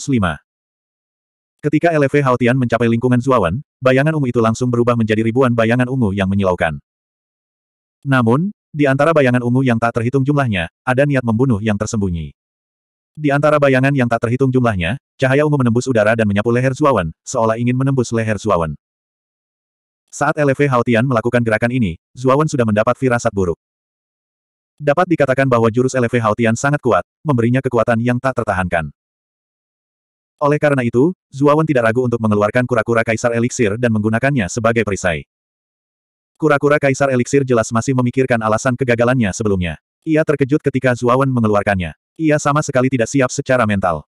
Ketika LV Haotian mencapai lingkungan Zuawan, bayangan ungu itu langsung berubah menjadi ribuan bayangan ungu yang menyilaukan. Namun, di antara bayangan ungu yang tak terhitung jumlahnya, ada niat membunuh yang tersembunyi. Di antara bayangan yang tak terhitung jumlahnya, cahaya ungu menembus udara dan menyapu leher Zuawan, seolah ingin menembus leher Zuawan. Saat LV Haotian melakukan gerakan ini, Zuawan sudah mendapat firasat buruk. Dapat dikatakan bahwa jurus LV Haotian sangat kuat, memberinya kekuatan yang tak tertahankan. Oleh karena itu, Zuawan tidak ragu untuk mengeluarkan kura-kura kaisar eliksir dan menggunakannya sebagai perisai. Kura-kura kaisar eliksir jelas masih memikirkan alasan kegagalannya sebelumnya. Ia terkejut ketika Zuawan mengeluarkannya. Ia sama sekali tidak siap secara mental.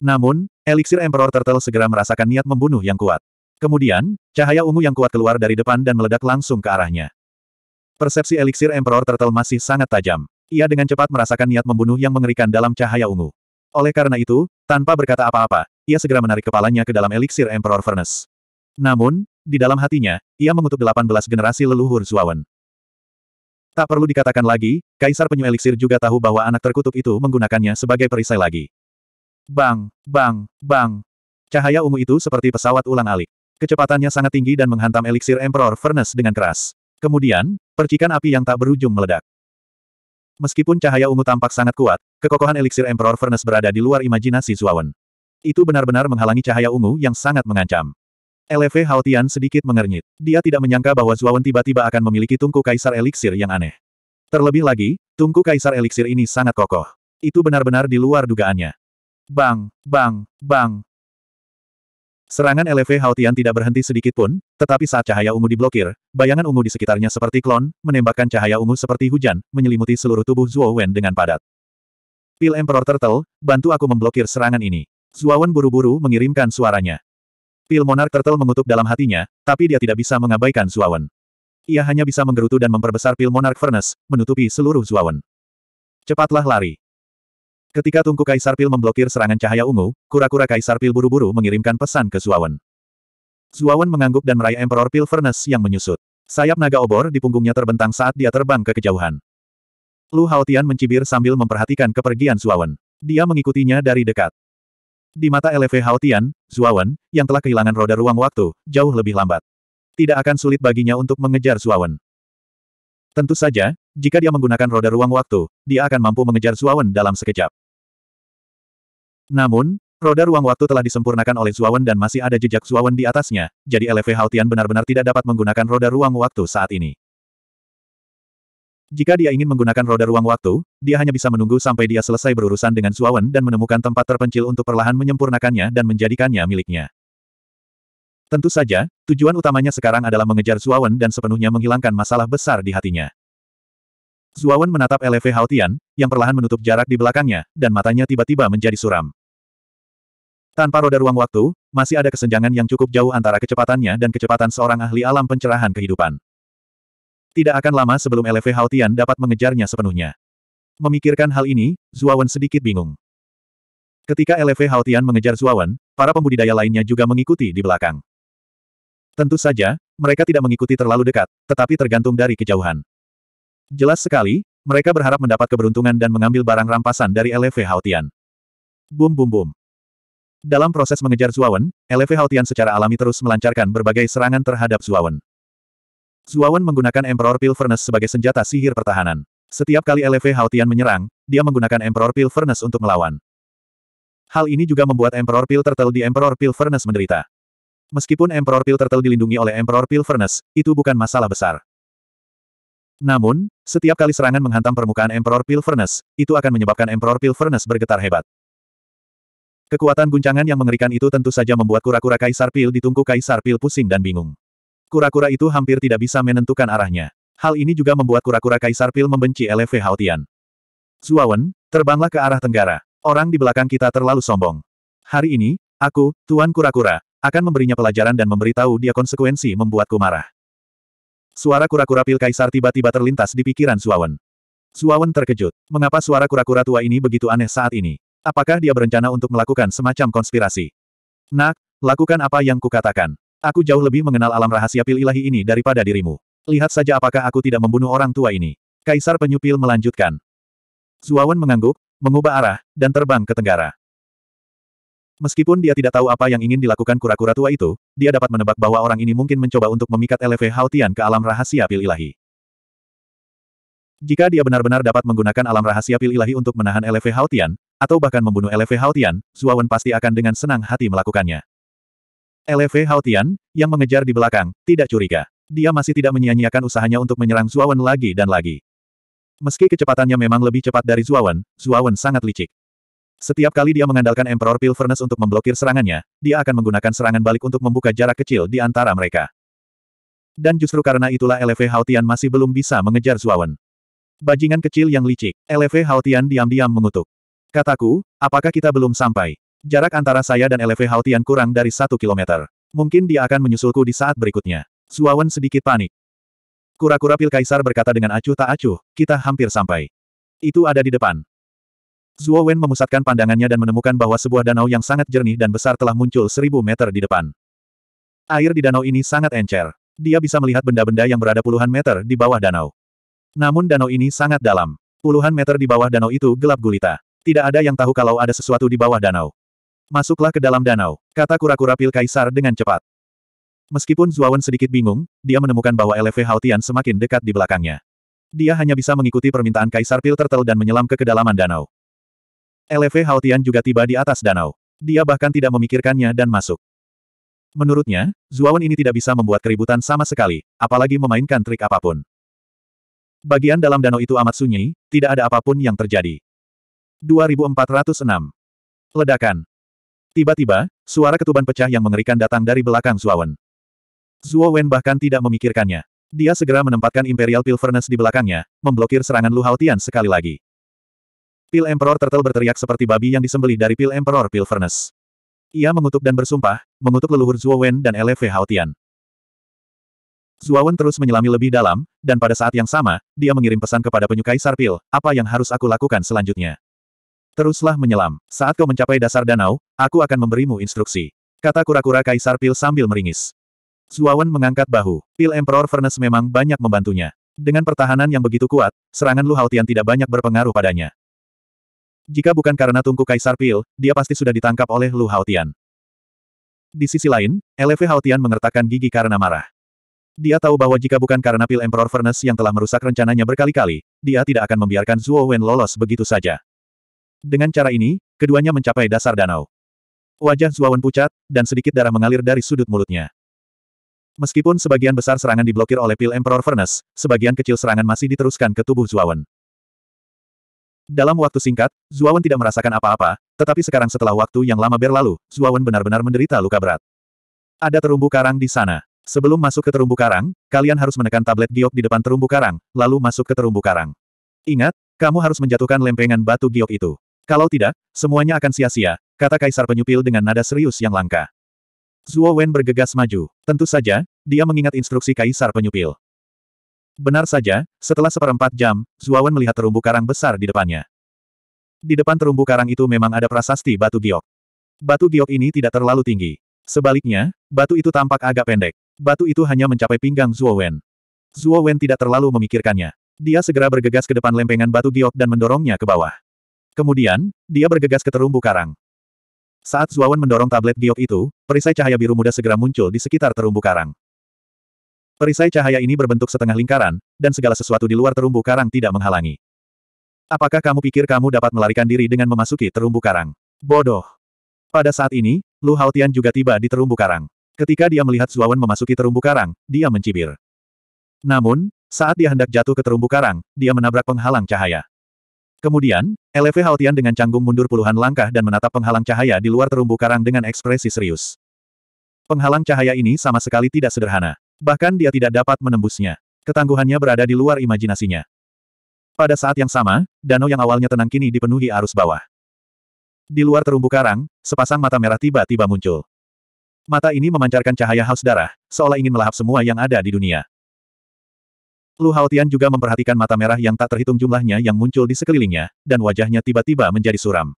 Namun, eliksir Emperor Turtle segera merasakan niat membunuh yang kuat. Kemudian, cahaya ungu yang kuat keluar dari depan dan meledak langsung ke arahnya. Persepsi eliksir Emperor Turtle masih sangat tajam. Ia dengan cepat merasakan niat membunuh yang mengerikan dalam cahaya ungu. Oleh karena itu, tanpa berkata apa-apa, ia segera menarik kepalanya ke dalam eliksir Emperor Furnace. Namun, di dalam hatinya, ia mengutuk 18 generasi leluhur Zuawan. Tak perlu dikatakan lagi, Kaisar Penyu Eliksir juga tahu bahwa anak terkutuk itu menggunakannya sebagai perisai lagi. Bang, bang, bang. Cahaya ungu itu seperti pesawat ulang alik. Kecepatannya sangat tinggi dan menghantam Eliksir Emperor Furnace dengan keras. Kemudian, percikan api yang tak berujung meledak. Meskipun cahaya ungu tampak sangat kuat, kekokohan Eliksir Emperor Furnace berada di luar imajinasi Zuawan. Itu benar-benar menghalangi cahaya ungu yang sangat mengancam. LV Haotian sedikit mengernyit. Dia tidak menyangka bahwa Zuawan tiba-tiba akan memiliki tungku kaisar eliksir yang aneh. Terlebih lagi, tungku kaisar eliksir ini sangat kokoh. Itu benar-benar di luar dugaannya. Bang, bang, bang. Serangan LV Haotian tidak berhenti sedikit pun, tetapi saat cahaya ungu diblokir, bayangan ungu di sekitarnya seperti klon, menembakkan cahaya ungu seperti hujan, menyelimuti seluruh tubuh Zuawan dengan padat. Pil Emperor Turtle, bantu aku memblokir serangan ini. Zuawan buru-buru mengirimkan suaranya. Pil Pilmonar Turtle mengutuk dalam hatinya, tapi dia tidak bisa mengabaikan Zuawan. Ia hanya bisa menggerutu dan memperbesar Pil Pilmonar Furnace, menutupi seluruh Zuawan. Cepatlah lari. Ketika tungku Kaisar Pil memblokir serangan cahaya ungu, kura-kura Kaisar Pil buru-buru mengirimkan pesan ke Zuawan. Zuawan mengangguk dan meraih Emperor Pil Furnace yang menyusut. Sayap naga obor di punggungnya terbentang saat dia terbang ke kejauhan. Lu Haotian mencibir sambil memperhatikan kepergian Zuawan. Dia mengikutinya dari dekat. Di mata LV Haotian, Zuawan, yang telah kehilangan roda ruang waktu, jauh lebih lambat. Tidak akan sulit baginya untuk mengejar Zuawan. Tentu saja, jika dia menggunakan roda ruang waktu, dia akan mampu mengejar Zuawan dalam sekejap. Namun, roda ruang waktu telah disempurnakan oleh Zuawan dan masih ada jejak Zuawan di atasnya, jadi LV Haotian benar-benar tidak dapat menggunakan roda ruang waktu saat ini. Jika dia ingin menggunakan roda ruang waktu, dia hanya bisa menunggu sampai dia selesai berurusan dengan Zuawan dan menemukan tempat terpencil untuk perlahan menyempurnakannya dan menjadikannya miliknya. Tentu saja, tujuan utamanya sekarang adalah mengejar Zuawan dan sepenuhnya menghilangkan masalah besar di hatinya. Zuawan menatap LV Haotian, yang perlahan menutup jarak di belakangnya, dan matanya tiba-tiba menjadi suram. Tanpa roda ruang waktu, masih ada kesenjangan yang cukup jauh antara kecepatannya dan kecepatan seorang ahli alam pencerahan kehidupan. Tidak akan lama sebelum LV Haotian dapat mengejarnya sepenuhnya. Memikirkan hal ini, Zuawan sedikit bingung. Ketika LV Haotian mengejar Zuawan, para pembudidaya lainnya juga mengikuti di belakang. Tentu saja, mereka tidak mengikuti terlalu dekat, tetapi tergantung dari kejauhan. Jelas sekali, mereka berharap mendapat keberuntungan dan mengambil barang rampasan dari LV Haotian. Bum bum bum. Dalam proses mengejar Zuawan, LV Haotian secara alami terus melancarkan berbagai serangan terhadap Zuawan. Zuawan menggunakan Emperor Pil Furnace sebagai senjata sihir pertahanan. Setiap kali LV Haotian menyerang, dia menggunakan Emperor Pil Furnace untuk melawan. Hal ini juga membuat Emperor Pil Turtle di Emperor Pil Furnace menderita. Meskipun Emperor Pil Turtle dilindungi oleh Emperor Pil Furnace, itu bukan masalah besar. Namun, setiap kali serangan menghantam permukaan Emperor Pil Furnace, itu akan menyebabkan Emperor Pil Furnace bergetar hebat. Kekuatan guncangan yang mengerikan itu tentu saja membuat kura-kura Kaisar Pil di tungku Kaisar Pil pusing dan bingung. Kura-kura itu hampir tidak bisa menentukan arahnya. Hal ini juga membuat kura-kura Kaisar Pil membenci LV Haotian. Zuawan, terbanglah ke arah tenggara. Orang di belakang kita terlalu sombong. Hari ini, aku, Tuan Kura-Kura, akan memberinya pelajaran dan memberitahu dia konsekuensi membuatku marah. Suara kura-kura Pil Kaisar tiba-tiba terlintas di pikiran Zuawan. Zuawan terkejut. Mengapa suara kura-kura tua ini begitu aneh saat ini? Apakah dia berencana untuk melakukan semacam konspirasi? Nak, lakukan apa yang kukatakan. Aku jauh lebih mengenal alam rahasia pil ilahi ini daripada dirimu. Lihat saja apakah aku tidak membunuh orang tua ini. Kaisar penyupil melanjutkan. Zuawan mengangguk, mengubah arah, dan terbang ke tenggara. Meskipun dia tidak tahu apa yang ingin dilakukan kura-kura tua itu, dia dapat menebak bahwa orang ini mungkin mencoba untuk memikat LV Haotian ke alam rahasia pil ilahi. Jika dia benar-benar dapat menggunakan alam rahasia pil ilahi untuk menahan LV Haotian, atau bahkan membunuh LV Haotian, Zuawan pasti akan dengan senang hati melakukannya. LV Haotian, yang mengejar di belakang, tidak curiga. Dia masih tidak menyia-nyiakan usahanya untuk menyerang Zuawan lagi dan lagi. Meski kecepatannya memang lebih cepat dari Zuawan, Zuawan sangat licik. Setiap kali dia mengandalkan Emperor Pilvernes untuk memblokir serangannya, dia akan menggunakan serangan balik untuk membuka jarak kecil di antara mereka. Dan justru karena itulah LV Haotian masih belum bisa mengejar Zuawan. Bajingan kecil yang licik, LV Haotian diam-diam mengutuk. Kataku, apakah kita belum sampai? Jarak antara saya dan LV Haotian kurang dari satu kilometer. Mungkin dia akan menyusulku di saat berikutnya. Suawan sedikit panik. Kura-kura pil kaisar berkata dengan acuh tak acuh, kita hampir sampai. Itu ada di depan. Zuo Wen memusatkan pandangannya dan menemukan bahwa sebuah danau yang sangat jernih dan besar telah muncul seribu meter di depan. Air di danau ini sangat encer. Dia bisa melihat benda-benda yang berada puluhan meter di bawah danau. Namun danau ini sangat dalam. Puluhan meter di bawah danau itu gelap gulita. Tidak ada yang tahu kalau ada sesuatu di bawah danau. Masuklah ke dalam danau, kata kura-kura pil kaisar dengan cepat. Meskipun Zuawan sedikit bingung, dia menemukan bahwa LV Haotian semakin dekat di belakangnya. Dia hanya bisa mengikuti permintaan kaisar pil tertel dan menyelam ke kedalaman danau. LV Haotian juga tiba di atas danau. Dia bahkan tidak memikirkannya dan masuk. Menurutnya, Zuawan ini tidak bisa membuat keributan sama sekali, apalagi memainkan trik apapun. Bagian dalam danau itu amat sunyi, tidak ada apapun yang terjadi. 2406 Ledakan Tiba-tiba, suara ketuban pecah yang mengerikan datang dari belakang Zuowen. Zuowen bahkan tidak memikirkannya. Dia segera menempatkan Imperial Furnace di belakangnya, memblokir serangan Lu Haotian sekali lagi. Pil Emperor Turtle berteriak seperti babi yang disembelih dari Pil Emperor Furnace. Ia mengutuk dan bersumpah, mengutuk leluhur Wen dan LV Haotian. Wen terus menyelami lebih dalam, dan pada saat yang sama, dia mengirim pesan kepada penyukai Sarpil, apa yang harus aku lakukan selanjutnya. Teruslah menyelam. Saat kau mencapai dasar danau, Aku akan memberimu instruksi. Kata kura-kura Kaisar Pil sambil meringis. Zuawan mengangkat bahu. Pil Emperor Furnace memang banyak membantunya. Dengan pertahanan yang begitu kuat, serangan Lu Haotian tidak banyak berpengaruh padanya. Jika bukan karena tungku Kaisar Pil, dia pasti sudah ditangkap oleh Lu Haotian. Di sisi lain, LV Haotian mengertakkan gigi karena marah. Dia tahu bahwa jika bukan karena Pil Emperor Furnace yang telah merusak rencananya berkali-kali, dia tidak akan membiarkan Zuo Wen lolos begitu saja. Dengan cara ini, keduanya mencapai dasar danau. Wajah Zuawan pucat, dan sedikit darah mengalir dari sudut mulutnya. Meskipun sebagian besar serangan diblokir oleh pil Emperor Furnace, sebagian kecil serangan masih diteruskan ke tubuh Zuawan. Dalam waktu singkat, Zuawan tidak merasakan apa-apa, tetapi sekarang setelah waktu yang lama berlalu, Zuawan benar-benar menderita luka berat. Ada terumbu karang di sana. Sebelum masuk ke terumbu karang, kalian harus menekan tablet giok di depan terumbu karang, lalu masuk ke terumbu karang. Ingat, kamu harus menjatuhkan lempengan batu giok itu. Kalau tidak, semuanya akan sia-sia, kata Kaisar Penyupil dengan nada serius yang langka. Zuo Wen bergegas maju. Tentu saja, dia mengingat instruksi Kaisar Penyupil. Benar saja, setelah seperempat jam, Zuo Wen melihat terumbu karang besar di depannya. Di depan terumbu karang itu memang ada prasasti batu giok. Batu giok ini tidak terlalu tinggi. Sebaliknya, batu itu tampak agak pendek. Batu itu hanya mencapai pinggang Zuo Wen. Zuo Wen tidak terlalu memikirkannya. Dia segera bergegas ke depan lempengan batu giok dan mendorongnya ke bawah. Kemudian, dia bergegas ke terumbu karang. Saat Zuawan mendorong tablet giok itu, perisai cahaya biru muda segera muncul di sekitar terumbu karang. Perisai cahaya ini berbentuk setengah lingkaran, dan segala sesuatu di luar terumbu karang tidak menghalangi. Apakah kamu pikir kamu dapat melarikan diri dengan memasuki terumbu karang? Bodoh. Pada saat ini, Lu Haotian juga tiba di terumbu karang. Ketika dia melihat Zuawan memasuki terumbu karang, dia mencibir. Namun, saat dia hendak jatuh ke terumbu karang, dia menabrak penghalang cahaya. Kemudian, LV haltian dengan canggung mundur puluhan langkah dan menatap penghalang cahaya di luar terumbu karang dengan ekspresi serius. Penghalang cahaya ini sama sekali tidak sederhana. Bahkan dia tidak dapat menembusnya. Ketangguhannya berada di luar imajinasinya. Pada saat yang sama, danau yang awalnya tenang kini dipenuhi arus bawah. Di luar terumbu karang, sepasang mata merah tiba-tiba muncul. Mata ini memancarkan cahaya haus darah, seolah ingin melahap semua yang ada di dunia. Lu Haotian juga memperhatikan mata merah yang tak terhitung jumlahnya yang muncul di sekelilingnya, dan wajahnya tiba-tiba menjadi suram.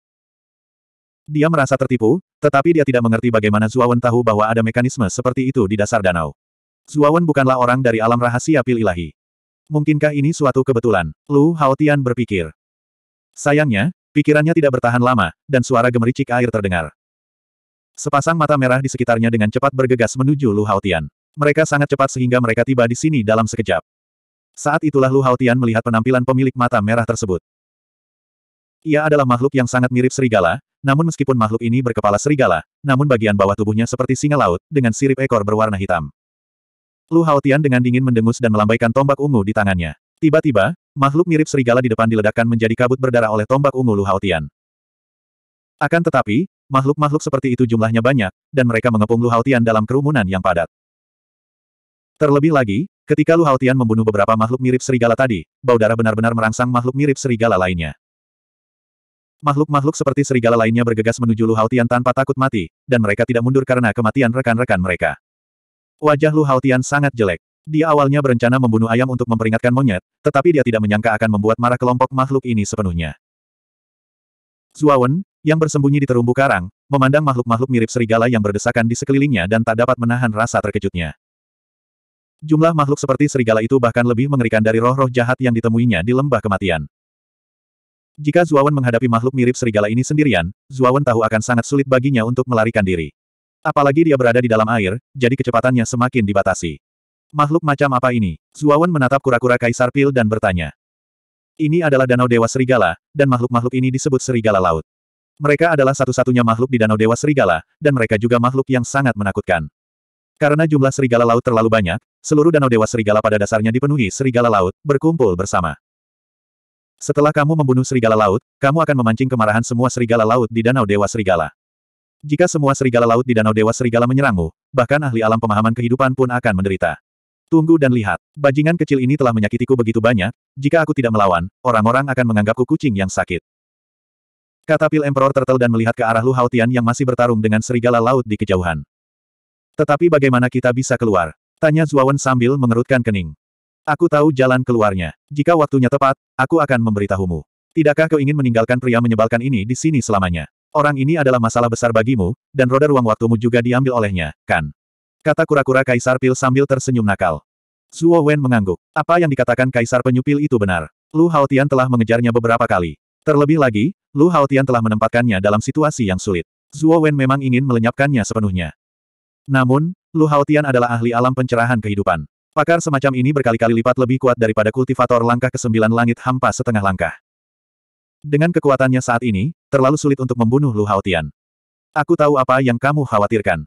Dia merasa tertipu, tetapi dia tidak mengerti bagaimana Zuawan tahu bahwa ada mekanisme seperti itu di dasar danau. Zuawan bukanlah orang dari alam rahasia pil ilahi. Mungkinkah ini suatu kebetulan? Lu Haotian berpikir. Sayangnya, pikirannya tidak bertahan lama, dan suara gemericik air terdengar. Sepasang mata merah di sekitarnya dengan cepat bergegas menuju Lu Haotian. Mereka sangat cepat sehingga mereka tiba di sini dalam sekejap. Saat itulah Lu Haotian melihat penampilan pemilik mata merah tersebut. Ia adalah makhluk yang sangat mirip serigala, namun meskipun makhluk ini berkepala serigala, namun bagian bawah tubuhnya seperti singa laut, dengan sirip ekor berwarna hitam. Lu Haotian dengan dingin mendengus dan melambaikan tombak ungu di tangannya. Tiba-tiba, makhluk mirip serigala di depan diledakkan menjadi kabut berdarah oleh tombak ungu Lu Haotian. Akan tetapi, makhluk-makhluk seperti itu jumlahnya banyak, dan mereka mengepung Lu Haotian dalam kerumunan yang padat. Terlebih lagi, Ketika Lu Haotian membunuh beberapa makhluk mirip serigala tadi, bau darah benar-benar merangsang makhluk mirip serigala lainnya. Makhluk-makhluk seperti serigala lainnya bergegas menuju Lu Haotian tanpa takut mati, dan mereka tidak mundur karena kematian rekan-rekan mereka. Wajah Lu Haotian sangat jelek. Dia awalnya berencana membunuh ayam untuk memperingatkan monyet, tetapi dia tidak menyangka akan membuat marah kelompok makhluk ini sepenuhnya. Zuawan, yang bersembunyi di terumbu karang, memandang makhluk-makhluk mirip serigala yang berdesakan di sekelilingnya dan tak dapat menahan rasa terkejutnya. Jumlah makhluk seperti serigala itu bahkan lebih mengerikan dari roh-roh jahat yang ditemuinya di lembah kematian. Jika Zuawan menghadapi makhluk mirip serigala ini sendirian, Zuawan tahu akan sangat sulit baginya untuk melarikan diri. Apalagi dia berada di dalam air, jadi kecepatannya semakin dibatasi. Makhluk macam apa ini? Zuawan menatap kura-kura Kaisar Pil dan bertanya. Ini adalah Danau Dewa Serigala, dan makhluk-makhluk ini disebut Serigala Laut. Mereka adalah satu-satunya makhluk di Danau Dewa Serigala, dan mereka juga makhluk yang sangat menakutkan. Karena jumlah serigala laut terlalu banyak, seluruh danau dewa serigala pada dasarnya dipenuhi serigala laut, berkumpul bersama. Setelah kamu membunuh serigala laut, kamu akan memancing kemarahan semua serigala laut di danau dewa serigala. Jika semua serigala laut di danau dewa serigala menyerangmu, bahkan ahli alam pemahaman kehidupan pun akan menderita. Tunggu dan lihat, bajingan kecil ini telah menyakitiku begitu banyak, jika aku tidak melawan, orang-orang akan menganggapku kucing yang sakit. Kata Pil Emperor Turtle dan melihat ke arah Lu Tian yang masih bertarung dengan serigala laut di kejauhan. Tetapi bagaimana kita bisa keluar? Tanya Zuawan sambil mengerutkan kening. Aku tahu jalan keluarnya. Jika waktunya tepat, aku akan memberitahumu. Tidakkah kau ingin meninggalkan pria menyebalkan ini di sini selamanya? Orang ini adalah masalah besar bagimu, dan roda ruang waktumu juga diambil olehnya, kan? Kata kura-kura Kaisar Pil sambil tersenyum nakal. Zuo Wen mengangguk. Apa yang dikatakan Kaisar Penyupil itu benar. Lu Haotian telah mengejarnya beberapa kali. Terlebih lagi, Lu Haotian telah menempatkannya dalam situasi yang sulit. Zuo Wen memang ingin melenyapkannya sepenuhnya. Namun, Lu Haotian adalah ahli alam pencerahan kehidupan. Pakar semacam ini berkali-kali lipat lebih kuat daripada kultivator langkah ke 9 langit hampa setengah langkah. Dengan kekuatannya saat ini, terlalu sulit untuk membunuh Lu Haotian. Aku tahu apa yang kamu khawatirkan.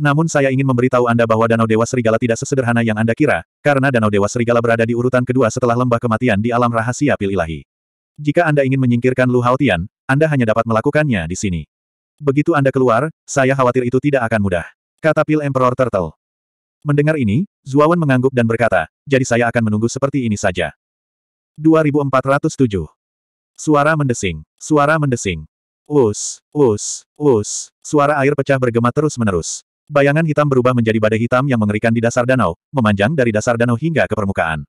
Namun saya ingin memberitahu Anda bahwa Danau Dewa Serigala tidak sesederhana yang Anda kira, karena Danau Dewa Serigala berada di urutan kedua setelah lembah kematian di alam rahasia pil ilahi. Jika Anda ingin menyingkirkan Lu Haotian, Anda hanya dapat melakukannya di sini. Begitu Anda keluar, saya khawatir itu tidak akan mudah. Kata Pil Emperor Turtle. Mendengar ini, Zuawan mengangguk dan berkata, jadi saya akan menunggu seperti ini saja. 2407. Suara mendesing, suara mendesing. Us, us, us, suara air pecah bergema terus-menerus. Bayangan hitam berubah menjadi badai hitam yang mengerikan di dasar danau, memanjang dari dasar danau hingga ke permukaan.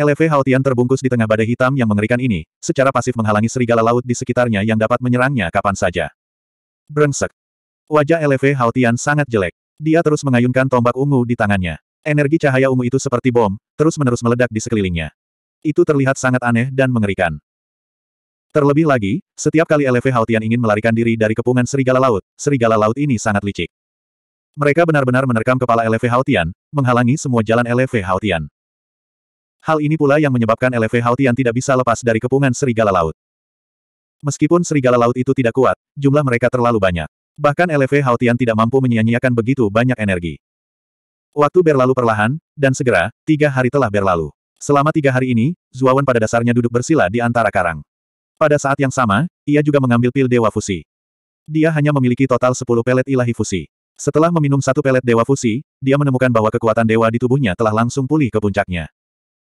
LV Haotian terbungkus di tengah badai hitam yang mengerikan ini, secara pasif menghalangi serigala laut di sekitarnya yang dapat menyerangnya kapan saja. Brengsek, Wajah LV Haotian sangat jelek. Dia terus mengayunkan tombak ungu di tangannya. Energi cahaya ungu itu seperti bom, terus-menerus meledak di sekelilingnya. Itu terlihat sangat aneh dan mengerikan. Terlebih lagi, setiap kali LV Haotian ingin melarikan diri dari kepungan serigala laut, serigala laut ini sangat licik. Mereka benar-benar menerkam kepala LV Haotian, menghalangi semua jalan LV Haotian. Hal ini pula yang menyebabkan LV Haotian tidak bisa lepas dari kepungan serigala laut. Meskipun serigala laut itu tidak kuat, jumlah mereka terlalu banyak. Bahkan LV Haotian tidak mampu menyia-nyiakan begitu banyak energi. Waktu berlalu perlahan, dan segera, tiga hari telah berlalu. Selama tiga hari ini, Zuawan pada dasarnya duduk bersila di antara karang. Pada saat yang sama, ia juga mengambil pil Dewa Fusi. Dia hanya memiliki total 10 pelet ilahi fusi. Setelah meminum satu pelet Dewa Fusi, dia menemukan bahwa kekuatan Dewa di tubuhnya telah langsung pulih ke puncaknya.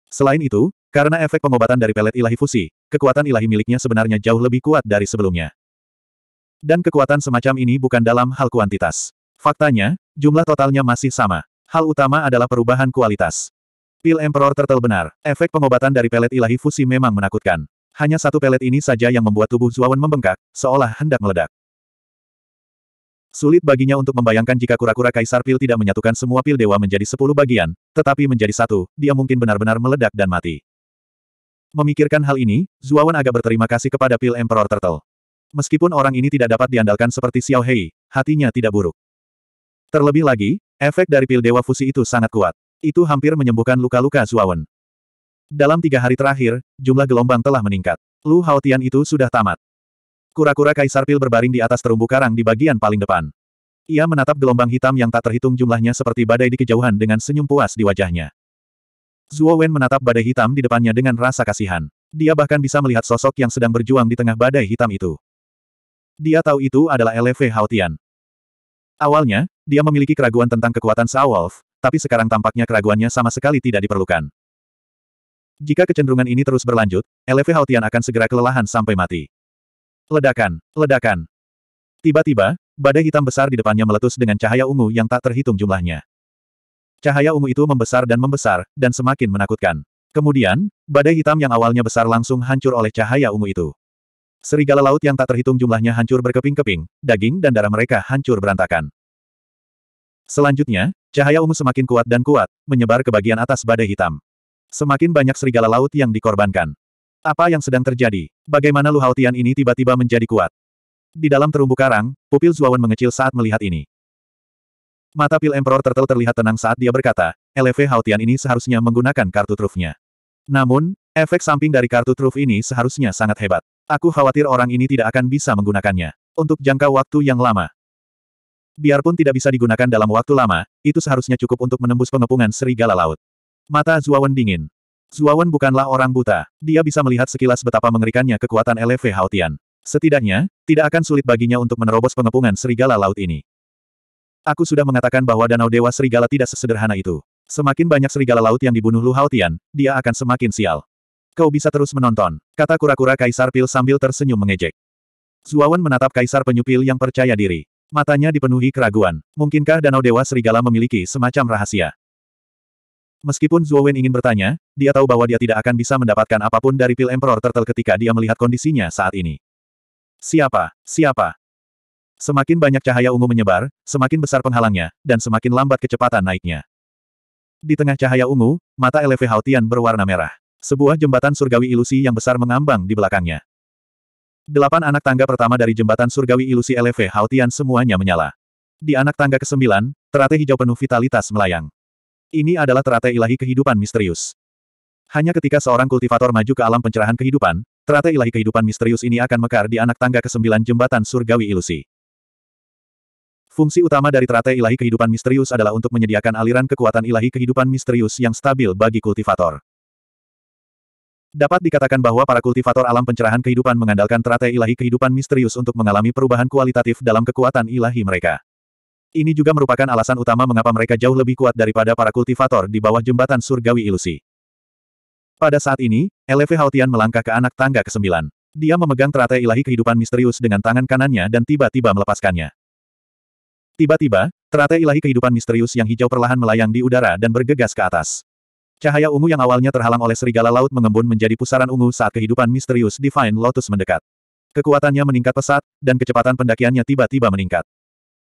Selain itu, karena efek pengobatan dari pelet ilahi fusi, kekuatan ilahi miliknya sebenarnya jauh lebih kuat dari sebelumnya. Dan kekuatan semacam ini bukan dalam hal kuantitas. Faktanya, jumlah totalnya masih sama. Hal utama adalah perubahan kualitas. Pil Emperor Turtle benar, efek pengobatan dari pelet ilahi fusi memang menakutkan. Hanya satu pelet ini saja yang membuat tubuh Zuawan membengkak, seolah hendak meledak. Sulit baginya untuk membayangkan jika kura-kura Kaisar Pil tidak menyatukan semua pil dewa menjadi sepuluh bagian, tetapi menjadi satu, dia mungkin benar-benar meledak dan mati. Memikirkan hal ini, Zuawan agak berterima kasih kepada pil Emperor Turtle. Meskipun orang ini tidak dapat diandalkan seperti Xiao Hei, hatinya tidak buruk. Terlebih lagi, efek dari pil dewa fusi itu sangat kuat. Itu hampir menyembuhkan luka-luka Zuawan. Dalam tiga hari terakhir, jumlah gelombang telah meningkat. Lu Haotian itu sudah tamat. Kura-kura kaisar pil berbaring di atas terumbu karang di bagian paling depan. Ia menatap gelombang hitam yang tak terhitung jumlahnya seperti badai di kejauhan dengan senyum puas di wajahnya. Zuo Wen menatap badai hitam di depannya dengan rasa kasihan. Dia bahkan bisa melihat sosok yang sedang berjuang di tengah badai hitam itu. Dia tahu itu adalah LV Hautian. Awalnya, dia memiliki keraguan tentang kekuatan Saowolf, tapi sekarang tampaknya keraguannya sama sekali tidak diperlukan. Jika kecenderungan ini terus berlanjut, LV Hautian akan segera kelelahan sampai mati. Ledakan, ledakan. Tiba-tiba, badai hitam besar di depannya meletus dengan cahaya ungu yang tak terhitung jumlahnya. Cahaya ungu itu membesar dan membesar, dan semakin menakutkan. Kemudian, badai hitam yang awalnya besar langsung hancur oleh cahaya ungu itu. Serigala laut yang tak terhitung jumlahnya hancur berkeping-keping, daging dan darah mereka hancur berantakan. Selanjutnya, cahaya ungu semakin kuat dan kuat, menyebar ke bagian atas badai hitam. Semakin banyak serigala laut yang dikorbankan. Apa yang sedang terjadi? Bagaimana Lu Haotian ini tiba-tiba menjadi kuat? Di dalam terumbu karang, pupil Zuawan mengecil saat melihat ini. Mata pil Emperor Turtle terlihat tenang saat dia berkata, LV Haotian ini seharusnya menggunakan kartu trufnya. Namun, efek samping dari kartu truf ini seharusnya sangat hebat. Aku khawatir orang ini tidak akan bisa menggunakannya. Untuk jangka waktu yang lama. Biarpun tidak bisa digunakan dalam waktu lama, itu seharusnya cukup untuk menembus pengepungan serigala laut. Mata Zuawan dingin. Zuawan bukanlah orang buta. Dia bisa melihat sekilas betapa mengerikannya kekuatan LV Haotian. Setidaknya, tidak akan sulit baginya untuk menerobos pengepungan serigala laut ini. Aku sudah mengatakan bahwa Danau Dewa Serigala tidak sesederhana itu. Semakin banyak serigala laut yang dibunuh Lu Haotian, dia akan semakin sial. Kau bisa terus menonton, kata kura-kura Kaisar Pil sambil tersenyum mengejek. Zuawan menatap Kaisar penyupil yang percaya diri. Matanya dipenuhi keraguan. Mungkinkah Danau Dewa Serigala memiliki semacam rahasia? Meskipun Zuowen ingin bertanya, dia tahu bahwa dia tidak akan bisa mendapatkan apapun dari pil Emperor Turtle ketika dia melihat kondisinya saat ini. Siapa? Siapa? Semakin banyak cahaya ungu menyebar, semakin besar penghalangnya, dan semakin lambat kecepatan naiknya. Di tengah cahaya ungu, mata LV Hautian berwarna merah. Sebuah jembatan surgawi ilusi yang besar mengambang di belakangnya. Delapan anak tangga pertama dari jembatan surgawi ilusi LV Hautian semuanya menyala. Di anak tangga ke-9, terate hijau penuh vitalitas melayang. Ini adalah terate ilahi kehidupan misterius. Hanya ketika seorang kultivator maju ke alam pencerahan kehidupan, terate ilahi kehidupan misterius ini akan mekar di anak tangga ke-9 jembatan surgawi ilusi. Fungsi utama dari terate ilahi kehidupan misterius adalah untuk menyediakan aliran kekuatan ilahi kehidupan misterius yang stabil bagi kultivator. Dapat dikatakan bahwa para kultivator alam pencerahan kehidupan mengandalkan teratai ilahi kehidupan misterius untuk mengalami perubahan kualitatif dalam kekuatan ilahi mereka. Ini juga merupakan alasan utama mengapa mereka jauh lebih kuat daripada para kultivator di bawah jembatan surgawi ilusi. Pada saat ini, LV Haotian melangkah ke anak tangga ke-9. Dia memegang teratai ilahi kehidupan misterius dengan tangan kanannya dan tiba-tiba melepaskannya. Tiba-tiba, teratai ilahi kehidupan misterius yang hijau perlahan melayang di udara dan bergegas ke atas. Cahaya ungu yang awalnya terhalang oleh serigala laut mengembun menjadi pusaran ungu saat kehidupan misterius Divine Lotus mendekat. Kekuatannya meningkat pesat, dan kecepatan pendakiannya tiba-tiba meningkat.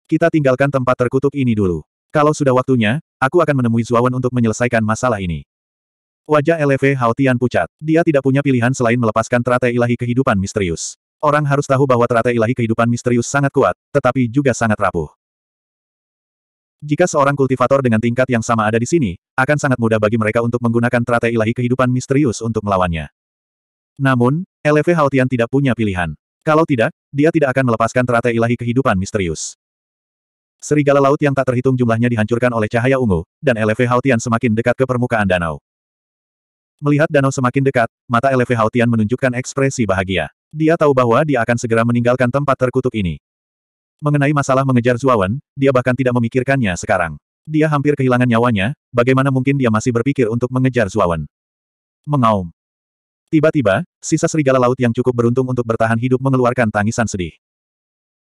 Kita tinggalkan tempat terkutuk ini dulu. Kalau sudah waktunya, aku akan menemui Zuawan untuk menyelesaikan masalah ini. Wajah LV Haotian pucat. Dia tidak punya pilihan selain melepaskan teratai ilahi kehidupan misterius. Orang harus tahu bahwa teratai ilahi kehidupan misterius sangat kuat, tetapi juga sangat rapuh. Jika seorang kultivator dengan tingkat yang sama ada di sini, akan sangat mudah bagi mereka untuk menggunakan teratai ilahi kehidupan misterius untuk melawannya. Namun, LV Haotian tidak punya pilihan. Kalau tidak, dia tidak akan melepaskan teratai ilahi kehidupan misterius. Serigala laut yang tak terhitung jumlahnya dihancurkan oleh cahaya ungu, dan LV Haotian semakin dekat ke permukaan danau. Melihat danau semakin dekat, mata LV Haotian menunjukkan ekspresi bahagia. Dia tahu bahwa dia akan segera meninggalkan tempat terkutuk ini. Mengenai masalah mengejar Zuawan, dia bahkan tidak memikirkannya sekarang. Dia hampir kehilangan nyawanya, bagaimana mungkin dia masih berpikir untuk mengejar Zuawan. Mengaum. Tiba-tiba, sisa serigala laut yang cukup beruntung untuk bertahan hidup mengeluarkan tangisan sedih.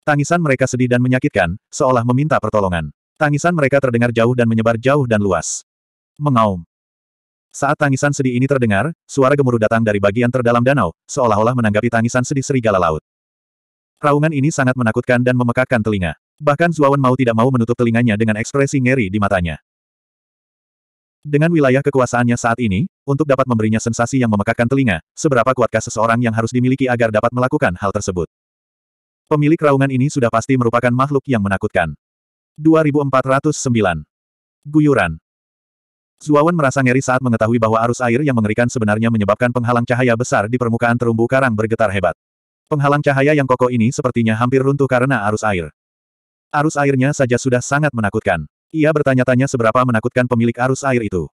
Tangisan mereka sedih dan menyakitkan, seolah meminta pertolongan. Tangisan mereka terdengar jauh dan menyebar jauh dan luas. Mengaum. Saat tangisan sedih ini terdengar, suara gemuruh datang dari bagian terdalam danau, seolah-olah menanggapi tangisan sedih serigala laut. Raungan ini sangat menakutkan dan memekakkan telinga. Bahkan Zuawan mau tidak mau menutup telinganya dengan ekspresi ngeri di matanya. Dengan wilayah kekuasaannya saat ini, untuk dapat memberinya sensasi yang memekakkan telinga, seberapa kuatkah seseorang yang harus dimiliki agar dapat melakukan hal tersebut? Pemilik raungan ini sudah pasti merupakan makhluk yang menakutkan. 2409. Guyuran Zuawan merasa ngeri saat mengetahui bahwa arus air yang mengerikan sebenarnya menyebabkan penghalang cahaya besar di permukaan terumbu karang bergetar hebat. Penghalang cahaya yang kokoh ini sepertinya hampir runtuh karena arus air. Arus airnya saja sudah sangat menakutkan. Ia bertanya-tanya seberapa menakutkan pemilik arus air itu.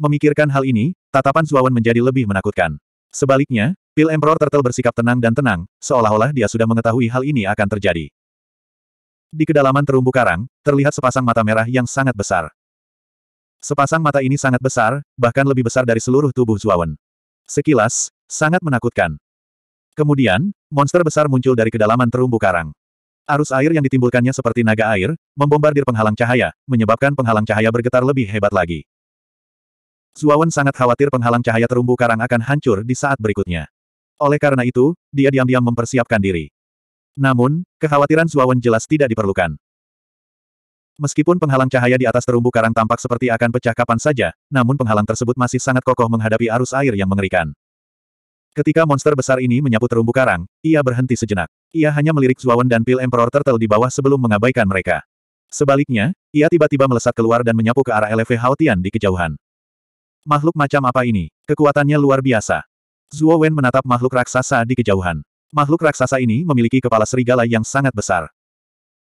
Memikirkan hal ini, tatapan Zuawan menjadi lebih menakutkan. Sebaliknya, Pil Emperor Turtle bersikap tenang dan tenang, seolah-olah dia sudah mengetahui hal ini akan terjadi. Di kedalaman terumbu karang, terlihat sepasang mata merah yang sangat besar. Sepasang mata ini sangat besar, bahkan lebih besar dari seluruh tubuh Zuawan. Sekilas, sangat menakutkan. Kemudian, monster besar muncul dari kedalaman terumbu karang. Arus air yang ditimbulkannya seperti naga air, membombardir penghalang cahaya, menyebabkan penghalang cahaya bergetar lebih hebat lagi. Zuawan sangat khawatir penghalang cahaya terumbu karang akan hancur di saat berikutnya. Oleh karena itu, dia diam-diam mempersiapkan diri. Namun, kekhawatiran Zuawan jelas tidak diperlukan. Meskipun penghalang cahaya di atas terumbu karang tampak seperti akan pecah kapan saja, namun penghalang tersebut masih sangat kokoh menghadapi arus air yang mengerikan. Ketika monster besar ini menyapu terumbu karang, ia berhenti sejenak. Ia hanya melirik Zuawan dan Pil Emperor Turtle di bawah sebelum mengabaikan mereka. Sebaliknya, ia tiba-tiba melesat keluar dan menyapu ke arah LV Haotian di kejauhan. Makhluk macam apa ini? Kekuatannya luar biasa. Zuo Wen menatap makhluk raksasa di kejauhan. Makhluk raksasa ini memiliki kepala serigala yang sangat besar.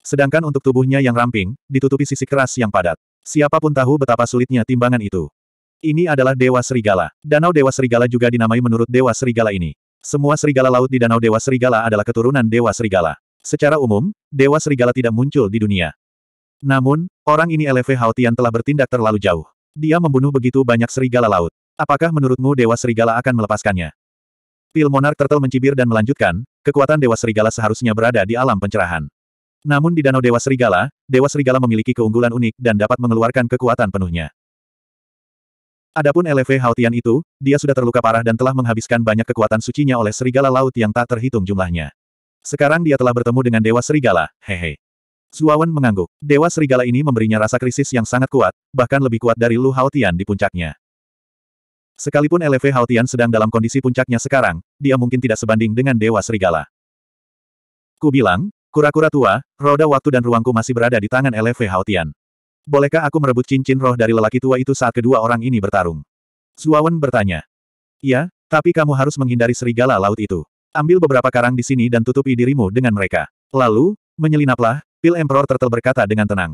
Sedangkan untuk tubuhnya yang ramping, ditutupi sisi keras yang padat. Siapapun tahu betapa sulitnya timbangan itu. Ini adalah Dewa Serigala. Danau Dewa Serigala juga dinamai menurut Dewa Serigala ini. Semua serigala laut di Danau Dewa Serigala adalah keturunan Dewa Serigala. Secara umum, Dewa Serigala tidak muncul di dunia. Namun, orang ini LV Haotian telah bertindak terlalu jauh. Dia membunuh begitu banyak serigala laut. Apakah menurutmu Dewa Serigala akan melepaskannya? Pil Monark Turtle mencibir dan melanjutkan, kekuatan Dewa Serigala seharusnya berada di alam pencerahan. Namun di Danau Dewa Serigala, Dewa Serigala memiliki keunggulan unik dan dapat mengeluarkan kekuatan penuhnya. Adapun LV Haotian itu, dia sudah terluka parah dan telah menghabiskan banyak kekuatan sucinya oleh serigala laut yang tak terhitung jumlahnya. Sekarang dia telah bertemu dengan Dewa Serigala, hehe. Zuawan mengangguk. Dewa Serigala ini memberinya rasa krisis yang sangat kuat, bahkan lebih kuat dari Lu Haotian di puncaknya. Sekalipun LV Haotian sedang dalam kondisi puncaknya sekarang, dia mungkin tidak sebanding dengan Dewa Serigala. Ku bilang, kura-kura tua, roda waktu dan ruangku masih berada di tangan LV Haotian. Bolehkah aku merebut cincin roh dari lelaki tua itu saat kedua orang ini bertarung? Zuawan bertanya. Ya, tapi kamu harus menghindari serigala laut itu. Ambil beberapa karang di sini dan tutupi dirimu dengan mereka. Lalu, menyelinaplah, Pil Emperor Turtle berkata dengan tenang.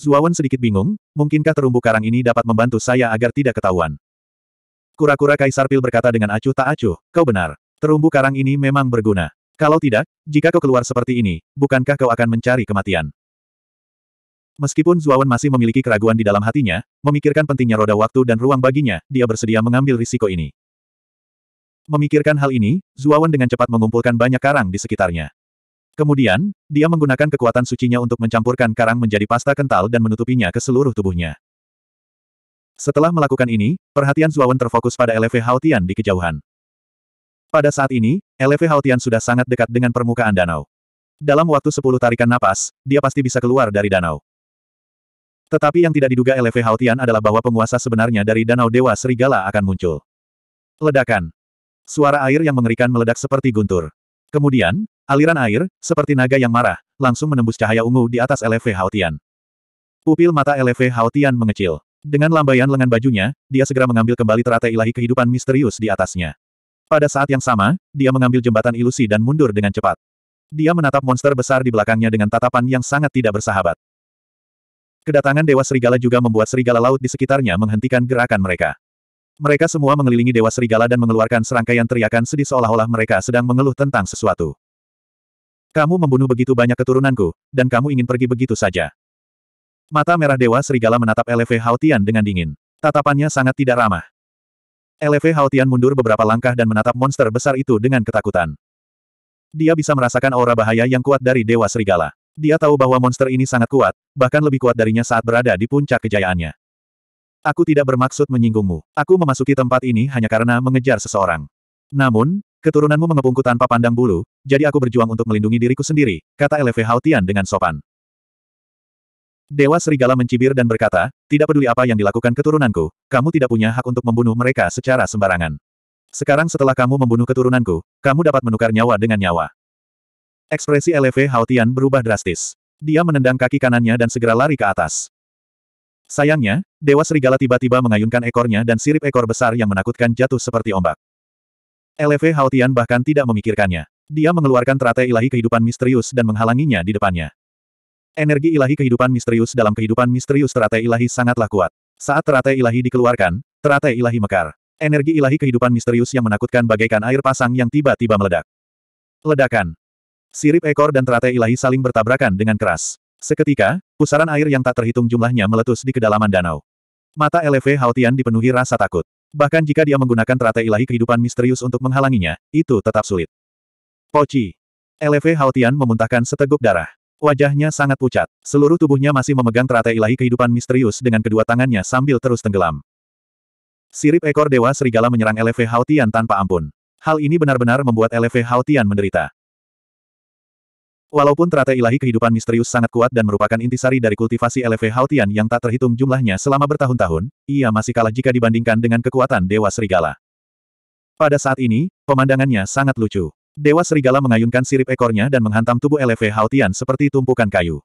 Zuawan sedikit bingung, mungkinkah terumbu karang ini dapat membantu saya agar tidak ketahuan? Kura-kura Kaisar Pil berkata dengan acuh tak acuh, kau benar. Terumbu karang ini memang berguna. Kalau tidak, jika kau keluar seperti ini, bukankah kau akan mencari kematian? Meskipun Zuawan masih memiliki keraguan di dalam hatinya, memikirkan pentingnya roda waktu dan ruang baginya, dia bersedia mengambil risiko ini. Memikirkan hal ini, Zuawan dengan cepat mengumpulkan banyak karang di sekitarnya. Kemudian, dia menggunakan kekuatan sucinya untuk mencampurkan karang menjadi pasta kental dan menutupinya ke seluruh tubuhnya. Setelah melakukan ini, perhatian Zuawan terfokus pada LV Haotian di kejauhan. Pada saat ini, LV Haotian sudah sangat dekat dengan permukaan danau. Dalam waktu sepuluh tarikan napas, dia pasti bisa keluar dari danau. Tetapi yang tidak diduga LV Haotian adalah bahwa penguasa sebenarnya dari Danau Dewa Serigala akan muncul. Ledakan. Suara air yang mengerikan meledak seperti guntur. Kemudian, aliran air, seperti naga yang marah, langsung menembus cahaya ungu di atas LV Haotian. Pupil mata LV Haotian mengecil. Dengan lambaian lengan bajunya, dia segera mengambil kembali teratai ilahi kehidupan misterius di atasnya. Pada saat yang sama, dia mengambil jembatan ilusi dan mundur dengan cepat. Dia menatap monster besar di belakangnya dengan tatapan yang sangat tidak bersahabat. Kedatangan Dewa Serigala juga membuat serigala laut di sekitarnya menghentikan gerakan mereka. Mereka semua mengelilingi Dewa Serigala dan mengeluarkan serangkaian teriakan sedih seolah-olah mereka sedang mengeluh tentang sesuatu. Kamu membunuh begitu banyak keturunanku, dan kamu ingin pergi begitu saja. Mata merah Dewa Serigala menatap LV Haotian dengan dingin. Tatapannya sangat tidak ramah. LV Haotian mundur beberapa langkah dan menatap monster besar itu dengan ketakutan. Dia bisa merasakan aura bahaya yang kuat dari Dewa Serigala. Dia tahu bahwa monster ini sangat kuat, bahkan lebih kuat darinya saat berada di puncak kejayaannya. Aku tidak bermaksud menyinggungmu. Aku memasuki tempat ini hanya karena mengejar seseorang. Namun, keturunanmu mengepungku tanpa pandang bulu, jadi aku berjuang untuk melindungi diriku sendiri, kata LV Hautian dengan sopan. Dewa Serigala mencibir dan berkata, tidak peduli apa yang dilakukan keturunanku, kamu tidak punya hak untuk membunuh mereka secara sembarangan. Sekarang setelah kamu membunuh keturunanku, kamu dapat menukar nyawa dengan nyawa. Ekspresi LV Haotian berubah drastis. Dia menendang kaki kanannya dan segera lari ke atas. Sayangnya, Dewa Serigala tiba-tiba mengayunkan ekornya dan sirip ekor besar yang menakutkan jatuh seperti ombak. LV Haotian bahkan tidak memikirkannya. Dia mengeluarkan teratai ilahi kehidupan misterius dan menghalanginya di depannya. Energi ilahi kehidupan misterius dalam kehidupan misterius teratai ilahi sangatlah kuat. Saat teratai ilahi dikeluarkan, teratai ilahi mekar. Energi ilahi kehidupan misterius yang menakutkan bagaikan air pasang yang tiba-tiba meledak. Ledakan. Sirip ekor dan teratai ilahi saling bertabrakan dengan keras. Seketika, pusaran air yang tak terhitung jumlahnya meletus di kedalaman danau. Mata LV Hautian dipenuhi rasa takut. Bahkan jika dia menggunakan teratai ilahi kehidupan misterius untuk menghalanginya, itu tetap sulit. Poci. LV Hautian memuntahkan seteguk darah. Wajahnya sangat pucat. Seluruh tubuhnya masih memegang teratai ilahi kehidupan misterius dengan kedua tangannya sambil terus tenggelam. Sirip ekor Dewa Serigala menyerang LV Hautian tanpa ampun. Hal ini benar-benar membuat LV Hautian menderita. Walaupun teratai ilahi kehidupan misterius sangat kuat dan merupakan intisari dari kultivasi LV Haltian yang tak terhitung jumlahnya selama bertahun-tahun, ia masih kalah jika dibandingkan dengan kekuatan Dewa Serigala. Pada saat ini, pemandangannya sangat lucu. Dewa Serigala mengayunkan sirip ekornya dan menghantam tubuh LV Haltian seperti tumpukan kayu.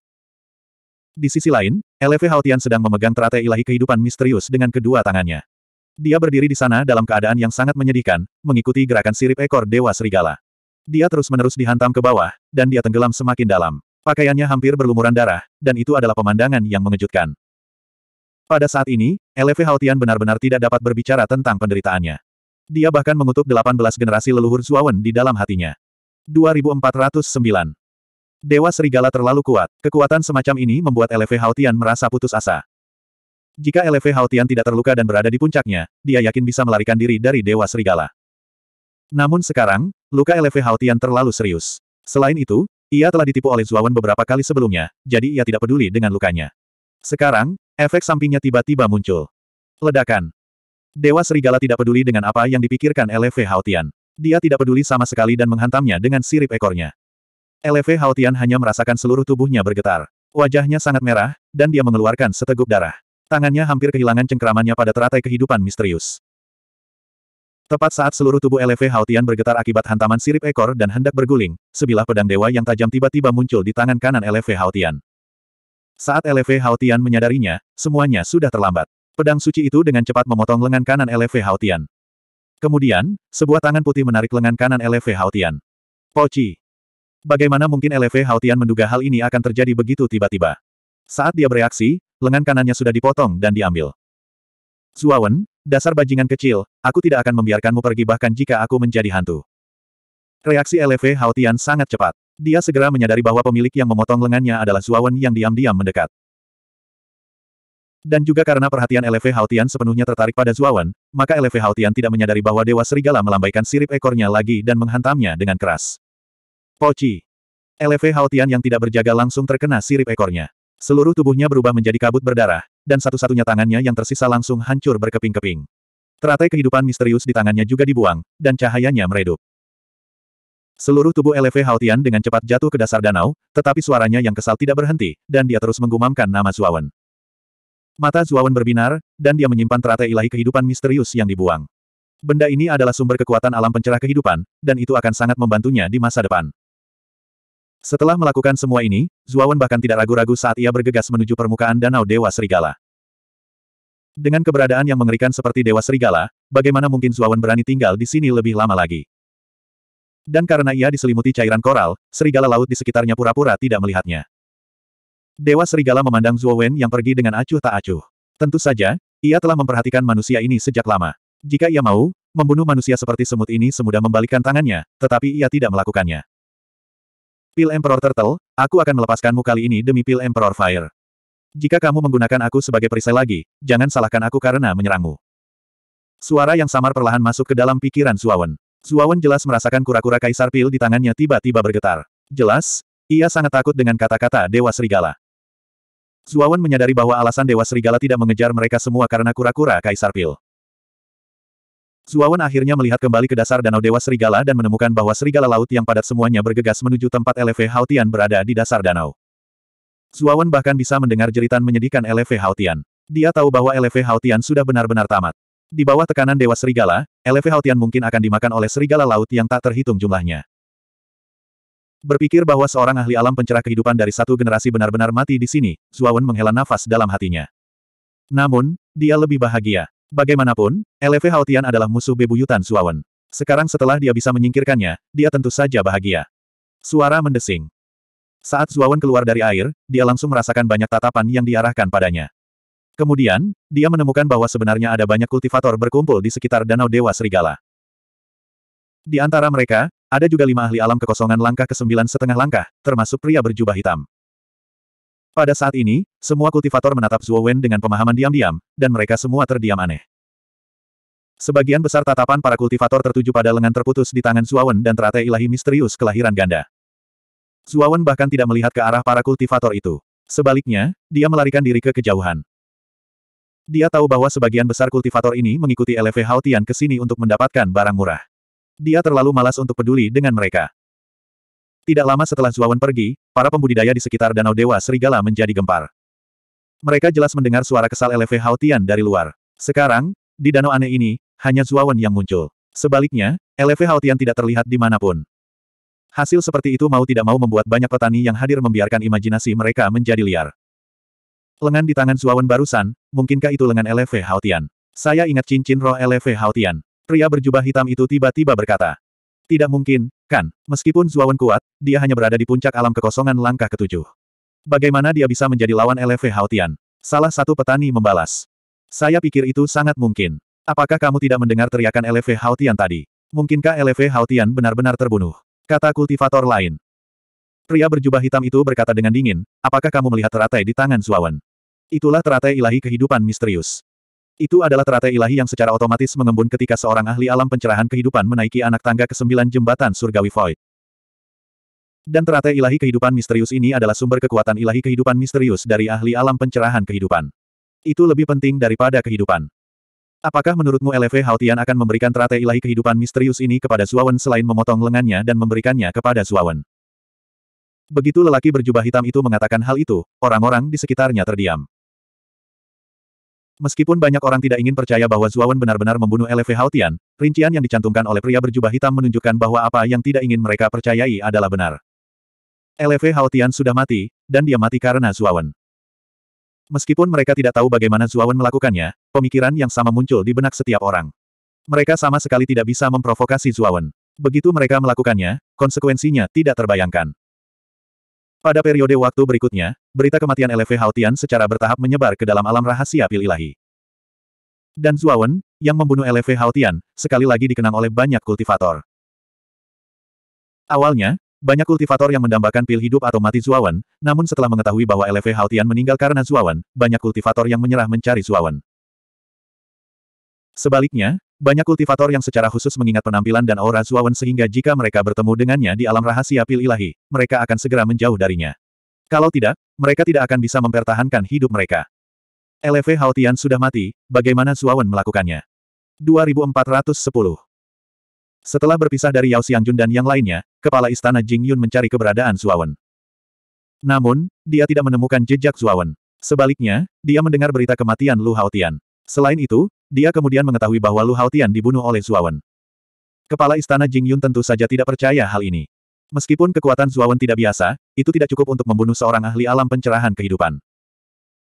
Di sisi lain, LV Haltian sedang memegang teratai ilahi kehidupan misterius dengan kedua tangannya. Dia berdiri di sana dalam keadaan yang sangat menyedihkan, mengikuti gerakan sirip ekor Dewa Serigala. Dia terus-menerus dihantam ke bawah, dan dia tenggelam semakin dalam. Pakaiannya hampir berlumuran darah, dan itu adalah pemandangan yang mengejutkan. Pada saat ini, LV Haotian benar-benar tidak dapat berbicara tentang penderitaannya. Dia bahkan mengutuk 18 generasi leluhur Zuawan di dalam hatinya. 2409. Dewa Serigala terlalu kuat. Kekuatan semacam ini membuat LV Haotian merasa putus asa. Jika LV Haotian tidak terluka dan berada di puncaknya, dia yakin bisa melarikan diri dari Dewa Serigala. Namun sekarang, Luka LV Haotian terlalu serius. Selain itu, ia telah ditipu oleh Zuawan beberapa kali sebelumnya, jadi ia tidak peduli dengan lukanya. Sekarang, efek sampingnya tiba-tiba muncul. Ledakan. Dewa Serigala tidak peduli dengan apa yang dipikirkan LV Haotian. Dia tidak peduli sama sekali dan menghantamnya dengan sirip ekornya. LV Haotian hanya merasakan seluruh tubuhnya bergetar. Wajahnya sangat merah, dan dia mengeluarkan seteguk darah. Tangannya hampir kehilangan cengkeramannya pada teratai kehidupan misterius. Tepat saat seluruh tubuh LV Hautian bergetar akibat hantaman sirip ekor dan hendak berguling, sebilah pedang dewa yang tajam tiba-tiba muncul di tangan kanan LV Hautian. Saat LV Hautian menyadarinya, semuanya sudah terlambat. Pedang suci itu dengan cepat memotong lengan kanan LV Hautian. Kemudian, sebuah tangan putih menarik lengan kanan LV Hautian. Poci. Bagaimana mungkin LV Hautian menduga hal ini akan terjadi begitu tiba-tiba? Saat dia bereaksi, lengan kanannya sudah dipotong dan diambil. Suawen, dasar bajingan kecil, aku tidak akan membiarkanmu pergi bahkan jika aku menjadi hantu. Reaksi LV Haotian sangat cepat. Dia segera menyadari bahwa pemilik yang memotong lengannya adalah Zuawan yang diam-diam mendekat. Dan juga karena perhatian LV Haotian sepenuhnya tertarik pada Zuawan, maka LV Haotian tidak menyadari bahwa Dewa Serigala melambaikan sirip ekornya lagi dan menghantamnya dengan keras. Poci. LV Haotian yang tidak berjaga langsung terkena sirip ekornya. Seluruh tubuhnya berubah menjadi kabut berdarah, dan satu-satunya tangannya yang tersisa langsung hancur berkeping-keping. Teratai kehidupan misterius di tangannya juga dibuang, dan cahayanya meredup. Seluruh tubuh LV Haotian dengan cepat jatuh ke dasar danau, tetapi suaranya yang kesal tidak berhenti, dan dia terus menggumamkan nama Zuawan. Mata Zuawan berbinar, dan dia menyimpan teratai ilahi kehidupan misterius yang dibuang. Benda ini adalah sumber kekuatan alam pencerah kehidupan, dan itu akan sangat membantunya di masa depan. Setelah melakukan semua ini, Zuawan bahkan tidak ragu-ragu saat ia bergegas menuju permukaan danau Dewa Serigala. Dengan keberadaan yang mengerikan seperti Dewa Serigala, bagaimana mungkin Zuawan berani tinggal di sini lebih lama lagi? Dan karena ia diselimuti cairan koral, serigala laut di sekitarnya pura-pura tidak melihatnya. Dewa Serigala memandang Zuowen yang pergi dengan acuh tak acuh. Tentu saja, ia telah memperhatikan manusia ini sejak lama. Jika ia mau, membunuh manusia seperti semut ini semudah membalikkan tangannya, tetapi ia tidak melakukannya. Pil Emperor Turtle, aku akan melepaskanmu kali ini demi pil Emperor Fire. Jika kamu menggunakan aku sebagai perisai lagi, jangan salahkan aku karena menyerangmu. Suara yang samar perlahan masuk ke dalam pikiran Suawen. Suawen jelas merasakan kura-kura kaisar pil di tangannya tiba-tiba bergetar. Jelas, ia sangat takut dengan kata-kata Dewa Serigala. Suawen menyadari bahwa alasan Dewa Serigala tidak mengejar mereka semua karena kura-kura kaisar pil. Zuawan akhirnya melihat kembali ke dasar Danau Dewa Serigala dan menemukan bahwa serigala laut yang padat semuanya bergegas menuju tempat LV Hautian berada di dasar danau. Zuawan bahkan bisa mendengar jeritan menyedihkan LV Hautian. Dia tahu bahwa LV Hautian sudah benar-benar tamat. Di bawah tekanan Dewa Serigala, LV Hautian mungkin akan dimakan oleh serigala laut yang tak terhitung jumlahnya. Berpikir bahwa seorang ahli alam pencerah kehidupan dari satu generasi benar-benar mati di sini, Zuawan menghela nafas dalam hatinya. Namun, dia lebih bahagia. Bagaimanapun, LV Haotian adalah musuh bebuyutan Suawen. Sekarang setelah dia bisa menyingkirkannya, dia tentu saja bahagia. Suara mendesing. Saat Suawen keluar dari air, dia langsung merasakan banyak tatapan yang diarahkan padanya. Kemudian, dia menemukan bahwa sebenarnya ada banyak kultivator berkumpul di sekitar Danau Dewa Serigala. Di antara mereka, ada juga lima ahli alam kekosongan langkah ke sembilan setengah langkah, termasuk pria berjubah hitam. Pada saat ini, semua kultivator menatap Zuo Wen dengan pemahaman diam-diam, dan mereka semua terdiam aneh. Sebagian besar tatapan para kultivator tertuju pada lengan terputus di tangan Zuo Wen dan teratai ilahi misterius kelahiran ganda. Zuo Wen bahkan tidak melihat ke arah para kultivator itu. Sebaliknya, dia melarikan diri ke kejauhan. Dia tahu bahwa sebagian besar kultivator ini mengikuti LV Haotian ke sini untuk mendapatkan barang murah. Dia terlalu malas untuk peduli dengan mereka. Tidak lama setelah Zuawan pergi, para pembudidaya di sekitar Danau Dewa Serigala menjadi gempar. Mereka jelas mendengar suara kesal LV Haotian dari luar. Sekarang, di danau aneh ini, hanya Zuawan yang muncul. Sebaliknya, LV Haotian tidak terlihat di manapun. Hasil seperti itu mau tidak mau membuat banyak petani yang hadir membiarkan imajinasi mereka menjadi liar. Lengan di tangan Zuawan barusan, mungkinkah itu lengan LV Haotian? Saya ingat cincin roh LV Haotian. Pria berjubah hitam itu tiba-tiba berkata. Tidak mungkin, kan? Meskipun Zuawan kuat, dia hanya berada di puncak alam kekosongan langkah ketujuh. Bagaimana dia bisa menjadi lawan LV Haotian? Salah satu petani membalas. Saya pikir itu sangat mungkin. Apakah kamu tidak mendengar teriakan LV Haotian tadi? Mungkinkah LV Haotian benar-benar terbunuh? Kata kultivator lain. Pria berjubah hitam itu berkata dengan dingin, apakah kamu melihat teratai di tangan Zuawan? Itulah teratai ilahi kehidupan misterius. Itu adalah teratai ilahi yang secara otomatis mengembun ketika seorang ahli alam pencerahan kehidupan menaiki anak tangga ke sembilan jembatan surgawi void. Dan teratai ilahi kehidupan misterius ini adalah sumber kekuatan ilahi kehidupan misterius dari ahli alam pencerahan kehidupan. Itu lebih penting daripada kehidupan. Apakah menurutmu LV Hautian akan memberikan teratai ilahi kehidupan misterius ini kepada Suawen selain memotong lengannya dan memberikannya kepada Suawen? Begitu lelaki berjubah hitam itu mengatakan hal itu, orang-orang di sekitarnya terdiam. Meskipun banyak orang tidak ingin percaya bahwa Zuawan benar-benar membunuh LV Haotian, rincian yang dicantumkan oleh pria berjubah hitam menunjukkan bahwa apa yang tidak ingin mereka percayai adalah benar. LV Haotian sudah mati, dan dia mati karena Zuawan. Meskipun mereka tidak tahu bagaimana Zuawan melakukannya, pemikiran yang sama muncul di benak setiap orang. Mereka sama sekali tidak bisa memprovokasi Zuawan. Begitu mereka melakukannya, konsekuensinya tidak terbayangkan. Pada periode waktu berikutnya, berita kematian LV Haotian secara bertahap menyebar ke dalam alam rahasia pil ilahi. Dan Zuawan, yang membunuh LV Haotian, sekali lagi dikenang oleh banyak kultivator. Awalnya, banyak kultivator yang mendambakan pil hidup atau mati Zuawan, namun setelah mengetahui bahwa LV Haotian meninggal karena Zuawan, banyak kultivator yang menyerah mencari Zuawan. Sebaliknya, banyak kultivator yang secara khusus mengingat penampilan dan aura Zuawan sehingga jika mereka bertemu dengannya di alam rahasia pil ilahi, mereka akan segera menjauh darinya. Kalau tidak, mereka tidak akan bisa mempertahankan hidup mereka. LV Haotian sudah mati, bagaimana Zuawan melakukannya? 2410 Setelah berpisah dari Yao Xiangjun dan yang lainnya, kepala istana Jing Yun mencari keberadaan Zuawan. Namun, dia tidak menemukan jejak Zuawan. Sebaliknya, dia mendengar berita kematian Lu Haotian. Selain itu, dia kemudian mengetahui bahwa Lu Haotian dibunuh oleh Zuawan. Kepala Istana Jingyun tentu saja tidak percaya hal ini. Meskipun kekuatan Zuawan tidak biasa, itu tidak cukup untuk membunuh seorang ahli alam pencerahan kehidupan.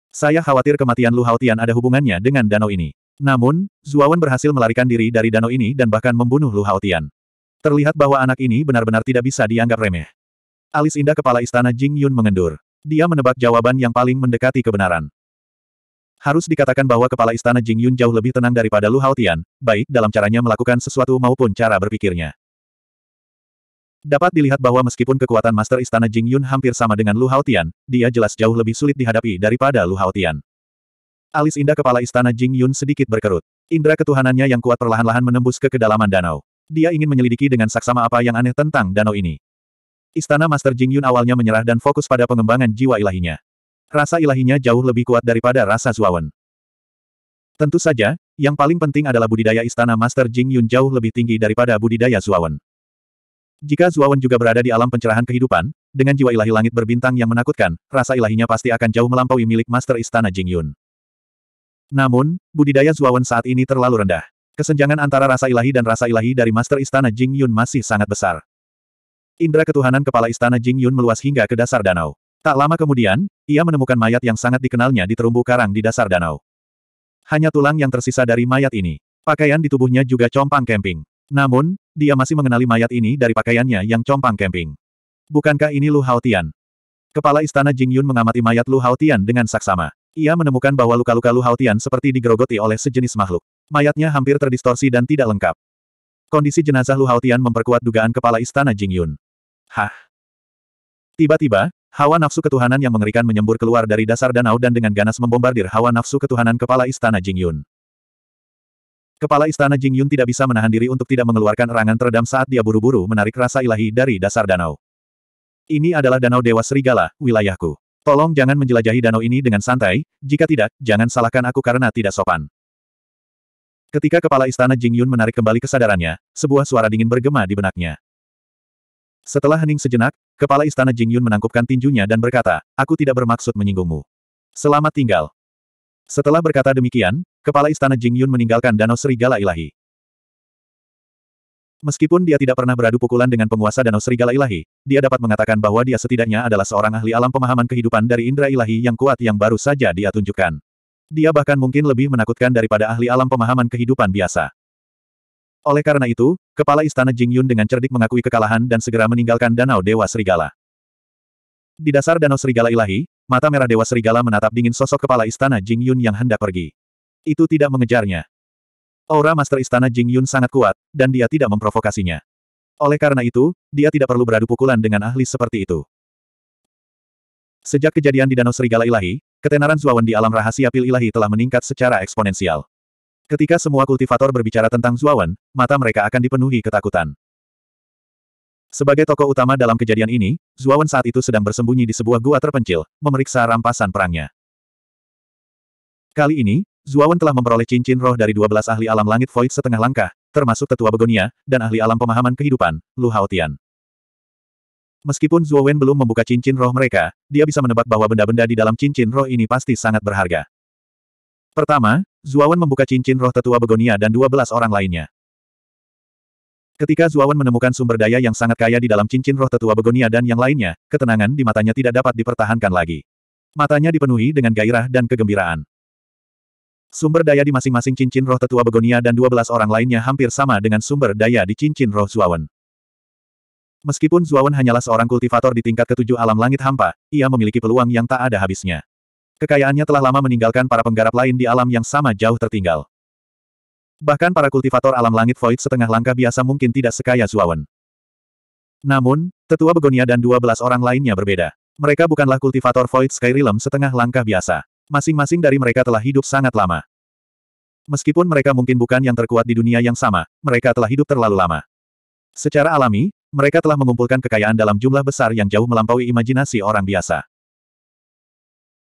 Saya khawatir kematian Lu Haotian ada hubungannya dengan danau ini. Namun, Zuawan berhasil melarikan diri dari danau ini dan bahkan membunuh Lu Haotian. Terlihat bahwa anak ini benar-benar tidak bisa dianggap remeh. Alis indah kepala istana Jing Yun mengendur. Dia menebak jawaban yang paling mendekati kebenaran. Harus dikatakan bahwa kepala istana Jing Yun jauh lebih tenang daripada Lu Haotian, baik dalam caranya melakukan sesuatu maupun cara berpikirnya. Dapat dilihat bahwa meskipun kekuatan Master Istana Jing Yun hampir sama dengan Lu Haotian, dia jelas jauh lebih sulit dihadapi daripada Lu Haotian. Alis indah kepala Istana Jing Yun sedikit berkerut. Indra ketuhanannya yang kuat perlahan-lahan menembus ke kedalaman danau. Dia ingin menyelidiki dengan saksama apa yang aneh tentang danau ini. Istana Master Jing Yun awalnya menyerah dan fokus pada pengembangan jiwa ilahinya. Rasa ilahinya jauh lebih kuat daripada rasa Zuawan. Tentu saja, yang paling penting adalah budidaya istana Master Jing Yun jauh lebih tinggi daripada budidaya Zuawan. Jika Zuawan juga berada di alam pencerahan kehidupan, dengan jiwa ilahi langit berbintang yang menakutkan, rasa ilahinya pasti akan jauh melampaui milik Master Istana Jing Yun. Namun, budidaya Zuawan saat ini terlalu rendah. Kesenjangan antara rasa ilahi dan rasa ilahi dari Master Istana Jing Yun masih sangat besar. Indra ketuhanan kepala Istana Jing Yun meluas hingga ke dasar danau. Tak lama kemudian, ia menemukan mayat yang sangat dikenalnya di terumbu karang di dasar danau. Hanya tulang yang tersisa dari mayat ini. Pakaian di tubuhnya juga compang camping. Namun, dia masih mengenali mayat ini dari pakaiannya yang compang camping. Bukankah ini Lu Haotian? Kepala istana Jingyun mengamati mayat Lu Haotian dengan saksama. Ia menemukan bahwa luka-luka Lu Haotian seperti digerogoti oleh sejenis makhluk. Mayatnya hampir terdistorsi dan tidak lengkap. Kondisi jenazah Lu Haotian memperkuat dugaan kepala istana Jingyun. Hah? Tiba-tiba, Hawa nafsu ketuhanan yang mengerikan menyembur keluar dari dasar danau dan dengan ganas membombardir hawa nafsu ketuhanan kepala istana Jingyun. Kepala istana Jingyun tidak bisa menahan diri untuk tidak mengeluarkan erangan teredam saat dia buru-buru menarik rasa ilahi dari dasar danau. Ini adalah danau dewa serigala, wilayahku. Tolong jangan menjelajahi danau ini dengan santai, jika tidak, jangan salahkan aku karena tidak sopan. Ketika kepala istana Jingyun menarik kembali kesadarannya, sebuah suara dingin bergema di benaknya. Setelah hening sejenak, kepala istana Jingyun menangkupkan tinjunya dan berkata, aku tidak bermaksud menyinggungmu. Selamat tinggal. Setelah berkata demikian, kepala istana Jingyun meninggalkan danau serigala ilahi. Meskipun dia tidak pernah beradu pukulan dengan penguasa danau serigala ilahi, dia dapat mengatakan bahwa dia setidaknya adalah seorang ahli alam pemahaman kehidupan dari Indra ilahi yang kuat yang baru saja dia tunjukkan. Dia bahkan mungkin lebih menakutkan daripada ahli alam pemahaman kehidupan biasa. Oleh karena itu, kepala istana Jingyun dengan cerdik mengakui kekalahan dan segera meninggalkan Danau Dewa Serigala. Di dasar Danau Serigala Ilahi, mata merah Dewa Serigala menatap dingin sosok kepala istana Jingyun yang hendak pergi. Itu tidak mengejarnya. Aura Master Istana Jingyun sangat kuat, dan dia tidak memprovokasinya. Oleh karena itu, dia tidak perlu beradu pukulan dengan ahli seperti itu. Sejak kejadian di Danau Serigala Ilahi, ketenaran Zuawan di alam rahasia pil ilahi telah meningkat secara eksponensial. Ketika semua kultivator berbicara tentang Zuawan, mata mereka akan dipenuhi ketakutan. Sebagai tokoh utama dalam kejadian ini, Zuawan saat itu sedang bersembunyi di sebuah gua terpencil, memeriksa rampasan perangnya. Kali ini, Zuawan telah memperoleh cincin roh dari 12 ahli alam langit void setengah langkah, termasuk tetua begonia, dan ahli alam pemahaman kehidupan, Lu Haotian. Meskipun Zuawan belum membuka cincin roh mereka, dia bisa menebak bahwa benda-benda di dalam cincin roh ini pasti sangat berharga. Pertama, Zuawan membuka cincin roh tetua Begonia dan 12 orang lainnya. Ketika Zuawan menemukan sumber daya yang sangat kaya di dalam cincin roh tetua Begonia dan yang lainnya, ketenangan di matanya tidak dapat dipertahankan lagi. Matanya dipenuhi dengan gairah dan kegembiraan. Sumber daya di masing-masing cincin roh tetua Begonia dan 12 orang lainnya hampir sama dengan sumber daya di cincin roh Zuawan. Meskipun Zuawan hanyalah seorang kultivator di tingkat ketujuh alam langit hampa, ia memiliki peluang yang tak ada habisnya. Kekayaannya telah lama meninggalkan para penggarap lain di alam yang sama jauh tertinggal. Bahkan para kultivator alam langit void setengah langkah biasa mungkin tidak sekaya Zuawan. Namun, tetua Begonia dan dua belas orang lainnya berbeda. Mereka bukanlah kultivator void sky realm setengah langkah biasa. Masing-masing dari mereka telah hidup sangat lama. Meskipun mereka mungkin bukan yang terkuat di dunia yang sama, mereka telah hidup terlalu lama. Secara alami, mereka telah mengumpulkan kekayaan dalam jumlah besar yang jauh melampaui imajinasi orang biasa.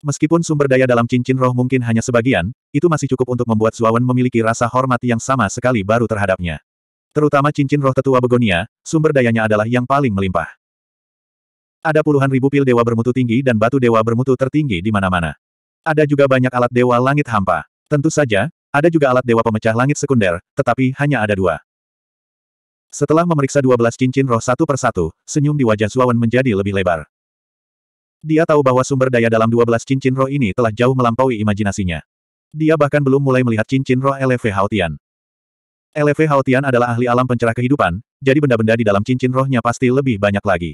Meskipun sumber daya dalam cincin roh mungkin hanya sebagian, itu masih cukup untuk membuat Zuawan memiliki rasa hormat yang sama sekali baru terhadapnya. Terutama cincin roh tetua begonia, sumber dayanya adalah yang paling melimpah. Ada puluhan ribu pil dewa bermutu tinggi dan batu dewa bermutu tertinggi di mana-mana. Ada juga banyak alat dewa langit hampa. Tentu saja, ada juga alat dewa pemecah langit sekunder, tetapi hanya ada dua. Setelah memeriksa dua belas cincin roh satu persatu, senyum di wajah Zuawan menjadi lebih lebar. Dia tahu bahwa sumber daya dalam 12 cincin roh ini telah jauh melampaui imajinasinya. Dia bahkan belum mulai melihat cincin roh LV Haotian. LV Haotian adalah ahli alam pencerah kehidupan, jadi benda-benda di dalam cincin rohnya pasti lebih banyak lagi.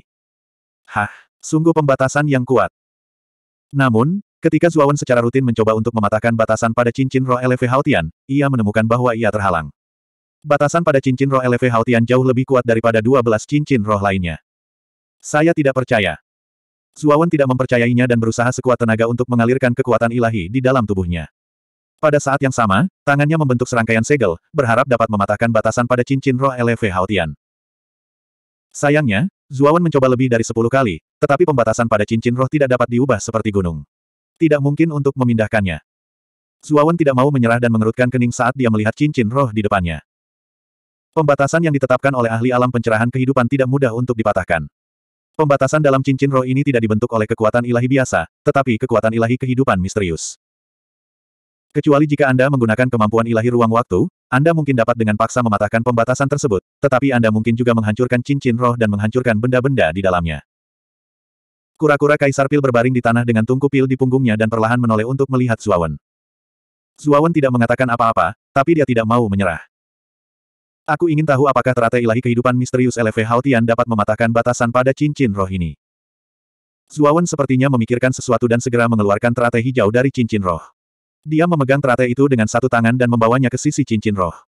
Hah, sungguh pembatasan yang kuat. Namun, ketika Zuawan secara rutin mencoba untuk mematahkan batasan pada cincin roh LV Haotian, ia menemukan bahwa ia terhalang. Batasan pada cincin roh LV Haotian jauh lebih kuat daripada 12 cincin roh lainnya. Saya tidak percaya. Suawan tidak mempercayainya dan berusaha sekuat tenaga untuk mengalirkan kekuatan ilahi di dalam tubuhnya. Pada saat yang sama, tangannya membentuk serangkaian segel, berharap dapat mematahkan batasan pada cincin roh LV Haotian. Sayangnya, Zuawan mencoba lebih dari sepuluh kali, tetapi pembatasan pada cincin roh tidak dapat diubah seperti gunung. Tidak mungkin untuk memindahkannya. Zuawan tidak mau menyerah dan mengerutkan kening saat dia melihat cincin roh di depannya. Pembatasan yang ditetapkan oleh ahli alam pencerahan kehidupan tidak mudah untuk dipatahkan. Pembatasan dalam cincin roh ini tidak dibentuk oleh kekuatan ilahi biasa, tetapi kekuatan ilahi kehidupan misterius. Kecuali jika Anda menggunakan kemampuan ilahi ruang waktu, Anda mungkin dapat dengan paksa mematahkan pembatasan tersebut, tetapi Anda mungkin juga menghancurkan cincin roh dan menghancurkan benda-benda di dalamnya. Kura-kura Kaisar Pil berbaring di tanah dengan tungku pil di punggungnya dan perlahan menoleh untuk melihat Zuawan. Zuawan tidak mengatakan apa-apa, tapi dia tidak mau menyerah. Aku ingin tahu apakah teratai ilahi kehidupan misterius LV Haotian dapat mematahkan batasan pada cincin roh ini. Zuawan sepertinya memikirkan sesuatu dan segera mengeluarkan teratai hijau dari cincin roh. Dia memegang teratai itu dengan satu tangan dan membawanya ke sisi cincin roh.